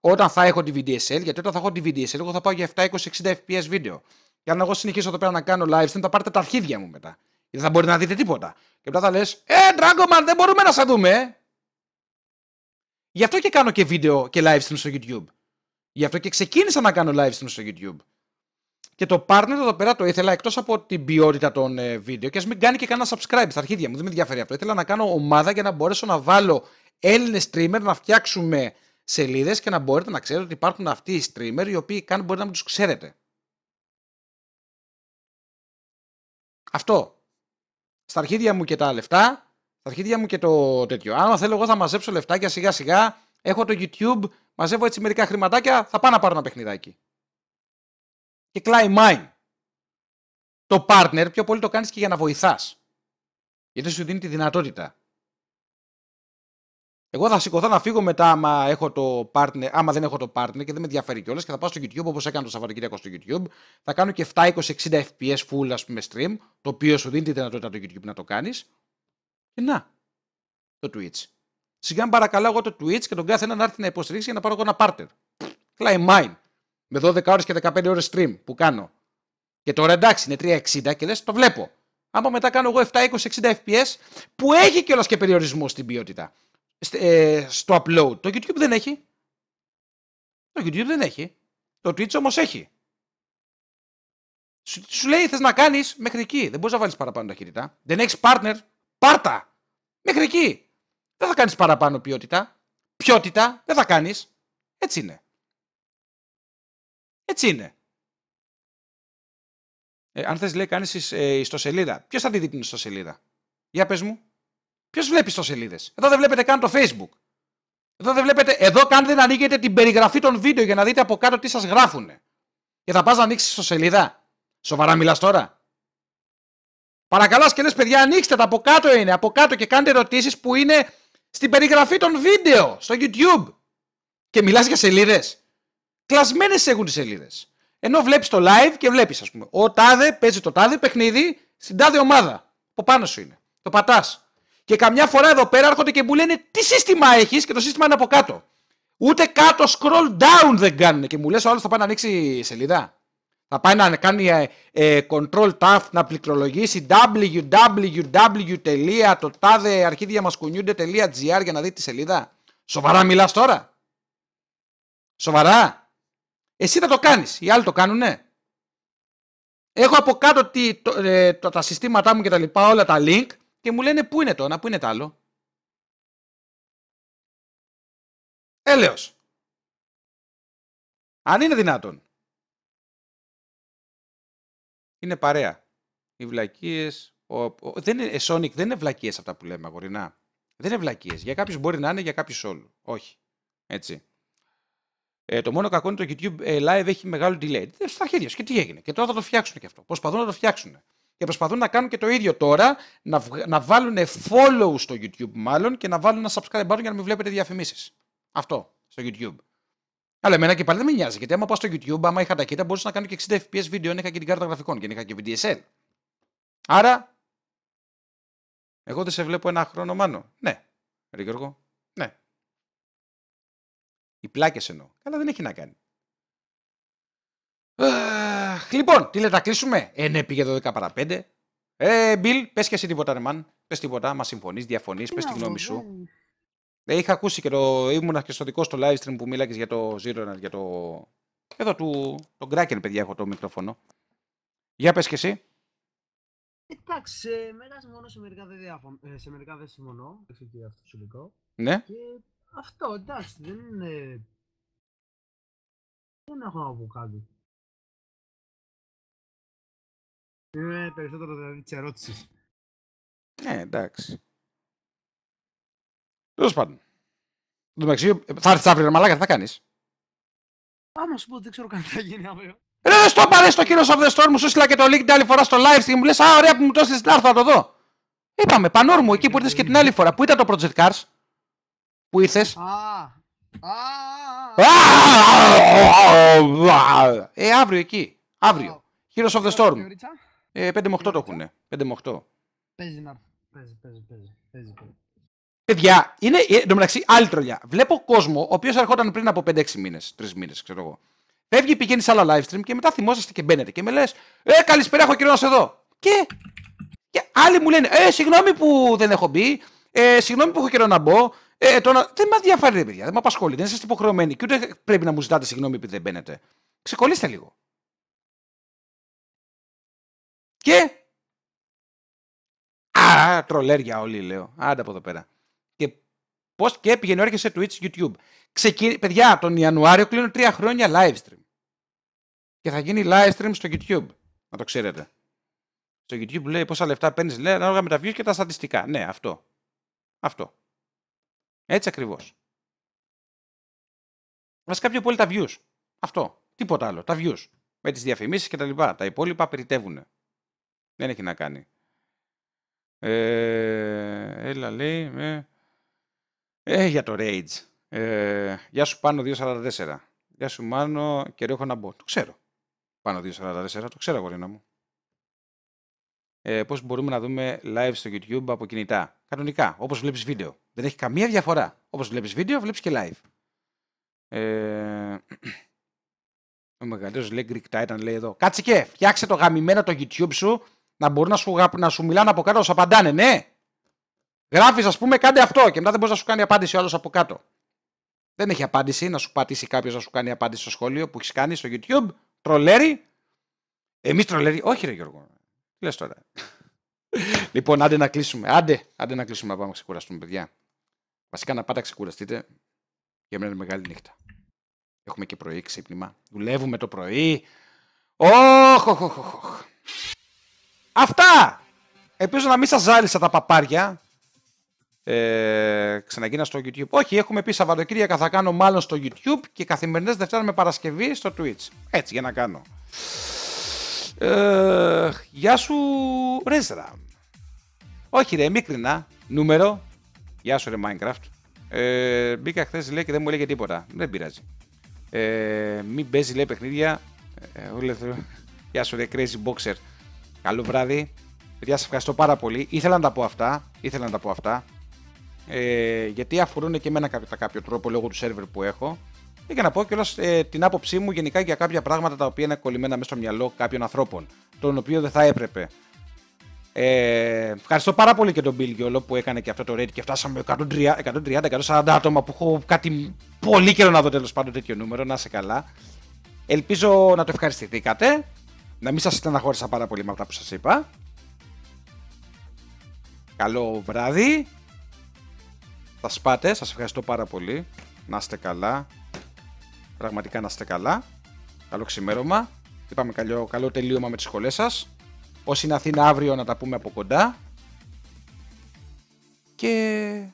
όταν θα έχω τη VDSL, γιατί όταν θα έχω τη VDSL, εγώ θα πάω για 720-60 FPS βίντεο. Και αν εγώ συνεχίσω εδώ πέρα να κάνω live stream, θα πάρετε τα αρχίδια μου μετά. Γιατί θα μπορείτε να δείτε τίποτα. Και μετά θα λες, Ε, Dragoman, δεν μπορούμε να σα δούμε, ε». Γι' αυτό και κάνω και βίντεο και live stream στο YouTube. Γι' αυτό και ξεκίνησα να κάνω live stream στο YouTube. Και το partner εδώ πέρα το ήθελα εκτός από την ποιότητα των ε, βίντεο και ας μην κάνει και κανένα subscribe στα αρχίδια μου. Δεν με ενδιαφέρει αυτό. Ήθελα να κάνω ομάδα για να μπορέσω να βάλω Έλληνες streamer να φτιάξουμε σελίδες και να μπορείτε να ξέρετε ότι υπάρχουν αυτοί οι streamer οι οποίοι καν μπορείτε να μην τους ξέρετε. Αυτό. Στα αρχίδια μου και τα λεφτά, στα αρχίδια μου και το τέτοιο. Αν θέλω εγώ θα μαζέψω λεφτάκια σιγά σιγά, έχω το YouTube, μαζεύω έτσι μερικά χρηματάκια, θα πάω να πάρω ένα παιχνιδάκι. Και κλάει mine. Το partner πιο πολύ το κάνεις και για να βοηθάς. Γιατί σου δίνει τη δυνατότητα. Εγώ θα σηκωθώ να φύγω μετά άμα, έχω το partner, άμα δεν έχω το partner και δεν με ενδιαφέρει κιόλας και θα πάω στο YouTube όπως έκανα το Σαββατοκύριακο στο YouTube. Θα κάνω και 720-60 FPS full ας πούμε stream, το οποίο σου δίνει τη δυνατότητα το YouTube να το κάνεις. Και να, το Twitch. Σιγά παρακαλώ εγώ το Twitch και τον κάθε έναν να έρθει να υποστηρίξει για να πάρω εγώ ένα partner. Climb mine. Με 12 ώρες και 15 ώρες stream που κάνω. Και τώρα εντάξει είναι 360 και λες το βλέπω. Άμα μετά κάνω εγώ 720-60 FPS που έχει κιόλας και περιορισμός στην ποιότητα. Ε, στο upload. Το YouTube δεν έχει. Το YouTube δεν έχει. Το Twitch όμως έχει. Σου, λέει θες να κάνεις μέχρι εκεί. Δεν μπορείς να βάλεις παραπάνω τα κινητά. Δεν έχεις partner. Πάρτα. Μέχρι εκεί. Δεν θα κάνεις παραπάνω ποιότητα. Ποιότητα δεν θα κάνεις. Έτσι είναι. Έτσι είναι. Ε, αν θες λέει κάνεις ε, ιστοσελίδα. Ποιος θα τη δει την ιστοσελίδα. Για πες μου. Ποιος βλέπεις σελίδες. Εδώ δεν βλέπετε καν το Facebook. Εδώ δεν βλέπετε. Εδώ καν δεν ανοίγετε την περιγραφή των βίντεο για να δείτε από κάτω τι σας γράφουν. Και θα πας να ανοίξεις σελίδα. Σοβαρά μιλάς τώρα. Παρακαλώ και παιδιά, ανοίξτε τα από κάτω είναι. Από κάτω και κάντε ερωτήσεις που είναι στην περιγραφή των βίντεο στο YouTube. Και μιλάς για σελίδες. Κλασμένες έχουν τις σελίδες. Ενώ βλέπεις το live και βλέπεις, ας πούμε, ο τάδε παίζει το τάδε παιχνίδι στην τάδε ομάδα. Που πάνω σου είναι. Το πατάς. Και καμιά φορά εδώ πέρα έρχονται και μου λένε τι σύστημα έχεις και το σύστημα είναι από κάτω. Ούτε κάτω scroll down δεν κάνουν. Και μου λες, ο άλλος θα πάει να ανοίξει σελίδα. Θα πάει να κάνει ε, ε, control tab, να πληκτρολογήσει www. για να δει τη σελίδα. Σοβαρά μιλάς τώρα. Σοβαρά. Εσύ θα το κάνεις, Οι άλλοι το κάνουνε. Έχω από κάτω τι, το, ε, τα συστήματά μου και τα λοιπά όλα τα link και μου λένε πού είναι το ένα, πού είναι το άλλο. Έλεος. Αν είναι δυνατόν. Είναι παρέα. Οι βλακίες... Ο, δεν είναι, ε, Sonic δεν είναι βλακίες αυτά που λέμε αγορινά. Δεν είναι βλακίες. Για κάποιους μπορεί να είναι, για κάποιους όλου. Όχι. Έτσι. Ε, το μόνο κακό είναι το YouTube ε, Live έχει μεγάλο delay. Ε, στα χέρια Και τι έγινε. Και τώρα θα το φτιάξουν και αυτό. Προσπαθούν να το φτιάξουν και προσπαθούν να κάνουν και το ίδιο τώρα, να, να βάλουν follow στο YouTube μάλλον και να βάλουν ένα subscribe button για να μην βλέπετε διαφημίσεις. Αυτό στο YouTube. Αλλά εμένα και πάλι δεν με νοιάζει, γιατί άμα πάω στο YouTube, άμα είχα τα κοίτα, μπορούσα να κάνω και 60 FPS βίντεο, είχα και την κάρτα γραφικών και είχα και VDSL. Άρα, εγώ δεν σε βλέπω ένα χρόνο μάνο. Ναι, ρε Γιώργο, ναι. Οι πλάκες εννοώ. Αλλά δεν έχει να κάνει. Ε, Αχ, λοιπόν, τι λέτε, θα κλείσουμε. Ε, ναι, πήγε 12 παρα 5. Ε, Μπιλ, πες και εσύ τίποτα, Ρεμάν. Πες τίποτα, μα συμφωνείς, διαφωνείς, πες τη γνώμη σου. Ε, είχα ακούσει και το. ήμουν και στο δικό στο live stream που μίλαγες για το Zero για το. Εδώ του. τον Κράκεν, παιδιά, έχω το μικρόφωνο. Για πες και εσύ. Εντάξει, σε μερικά συμφωνώ, σε μερικά δεν, ε, σε μερικά δεν συμφωνώ. και αυτό το Ναι. Και αυτό, εντάξει, δεν είναι. Δεν έχω να πω κάτι. Ναι, περισσότερο δηλαδή της ερώτησης. Ναι, εντάξει. Τέλος πάντων. Το μεταξύ, θα έρθεις αύριο, μαλάκας, θα κάνεις. Άμα σου πω, δεν ξέρω καν τι θα γίνει αύριο. Ρε, στο πάρε στο κύριο of the μου σου έστειλα και το link την άλλη φορά στο live stream. Μου λες, Α, ωραία που μου το έστειλες, να το δω. Είπαμε, μου, εκεί που ήρθες και την άλλη φορά. Πού ήταν το Project Cars που ήρθες. Ε, αύριο εκεί. Αύριο. Heroes of the Storm. Ε, 5 με 8 το έχουν. 5 με 8. Παίζει να. Παίζει, παίζει, παίζει. παίζει, Παιδιά, είναι ε, εντωμεταξύ άλλη τρολιά. Βλέπω κόσμο ο οποίος έρχονταν πριν από 5-6 μήνε, 3 μήνες, ξέρω εγώ. Φεύγει, πηγαίνει σε άλλα live stream και μετά θυμόσαστε και μπαίνετε και με λες: Ε, καλησπέρα, έχω καιρό να σε δω. Και, και άλλοι μου λένε: Ε, συγγνώμη που δεν έχω μπει. Ε, συγγνώμη που έχω καιρό να μπω. Ε, τώρα, δεν με ενδιαφέρει, παιδιά. Δεν με απασχολεί. Δεν είστε υποχρεωμένοι. Και ούτε πρέπει να μου ζητάτε συγγνώμη επειδή δεν μπαίνετε. Ξεκολλήστε λίγο. Και. Α, τρολέρια όλοι λέω. Άντε από εδώ πέρα. Και πώς και πηγαίνει έρχεσαι Twitch YouTube. Ξεκι... Παιδιά, τον Ιανουάριο κλείνω τρία χρόνια live stream. Και θα γίνει live stream στο YouTube. Να το ξέρετε. Στο YouTube λέει πόσα λεφτά παίρνεις, λέει ανάλογα με τα views και τα στατιστικά. Ναι, αυτό. Αυτό. Έτσι ακριβώς. Βασικά πιο πολύ τα views. Αυτό. Τίποτα άλλο. Τα views. Με τις διαφημίσεις και τα λοιπά. Τα υπόλοιπα περιτεύουν. Δεν έχει να κάνει. Ε, έλα λέει Έχει Ε, για το Rage. Ε, γεια σου πάνω 2.44. Γεια σου Μάνο, Και έχω να μπω. Το ξέρω. Πάνω 2.44, το ξέρω γορίνα μου. Ε, πώς μπορούμε να δούμε live στο YouTube από κινητά. Κανονικά, όπως βλέπεις βίντεο. Δεν έχει καμία διαφορά. Όπως βλέπεις βίντεο, βλέπεις και live. Ε, ο μεγαλύτερος λέει Greek Titan λέει εδώ. Κάτσε και, φτιάξε το γαμημένο το YouTube σου να μπορούν να σου, να σου μιλάνε από κάτω, να σου απαντάνε, ναι. Γράφεις, ας πούμε, κάντε αυτό και μετά δεν μπορείς να σου κάνει απάντηση ο άλλος από κάτω. Δεν έχει απάντηση να σου πατήσει κάποιος να σου κάνει απάντηση στο σχόλιο που έχεις κάνει στο YouTube. Τρολέρι. Εμεί τρολέρι. Όχι, ρε Γιώργο. Λες τώρα. λοιπόν, άντε να κλείσουμε. Άντε, άντε να κλείσουμε να πάμε να ξεκουραστούμε, παιδιά. Βασικά να πάτε να ξεκουραστείτε. Για μένα είναι μεγάλη νύχτα. Έχουμε και πρωί ξύπνημα. Δουλεύουμε το πρωί. Όχ, όχ, όχ, Αυτά! Ελπίζω να μην σας ζάλισα τα παπάρια. Ε, ξαναγίνα στο YouTube. Όχι, έχουμε πει Σαββατοκύριακα θα κάνω μάλλον στο YouTube και καθημερινές Δευτέρα με Παρασκευή στο Twitch. Έτσι, για να κάνω. Ε, γεια σου, Ρέζρα. Όχι ρε, μικρινά. Νούμερο. Γεια σου ρε, Minecraft. Ε, μπήκα χθες λέει και δεν μου έλεγε τίποτα. Δεν πειράζει. Ε, μην παίζει λέει παιχνίδια. Ε, γεια σου ρε, Crazy Boxer. Καλό βράδυ. Παιδιά, σας ευχαριστώ πάρα πολύ. Ήθελα να τα πω αυτά. Ήθελα να τα πω αυτά. Ε, γιατί αφορούν και εμένα κατά κάποιο τρόπο λόγω του σερβερ που έχω. Και για να πω κιόλας ε, την άποψή μου γενικά για κάποια πράγματα τα οποία είναι κολλημένα μέσα στο μυαλό κάποιων ανθρώπων, των οποίων δεν θα έπρεπε. Ε, ευχαριστώ πάρα πολύ και τον Bill Γιόλο που έκανε και αυτό το raid και φτάσαμε 130-140 άτομα που έχω κάτι πολύ καιρό να δω τέλος πάντων τέτοιο νούμερο, να είσαι καλά. Ελπίζω να το ευχαριστηθήκατε να μην σας στεναχώρησα πάρα πολύ με αυτά που σας είπα. Καλό βράδυ. Θα σπάτε, σας ευχαριστώ πάρα πολύ. Να είστε καλά. Πραγματικά να είστε καλά. Καλό ξημέρωμα. Είπαμε καλό, καλό τελείωμα με τις σχολές σας. Όσοι είναι Αθήνα αύριο να τα πούμε από κοντά. Και...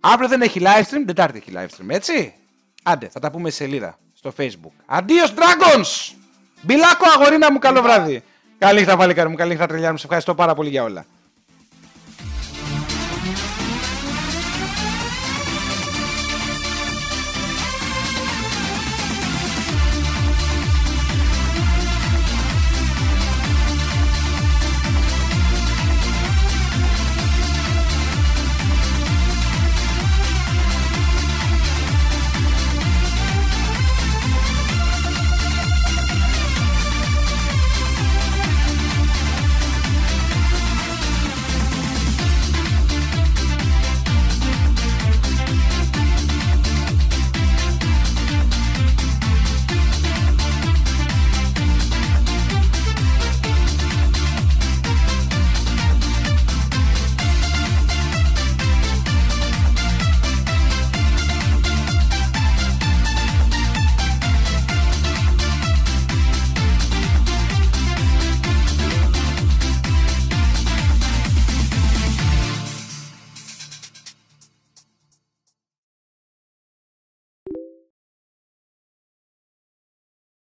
Αύριο δεν έχει live stream, Δετάρτη έχει live stream, έτσι. Άντε, θα τα πούμε σε σελίδα στο facebook. Αντίος Dragons! Μπιλάκο, αγορίνα μου, καλό βράδυ. Καλή νύχτα, Βαλικάρι μου, καλή νύχτα, τρελιά μου. Σε ευχαριστώ πάρα πολύ για όλα.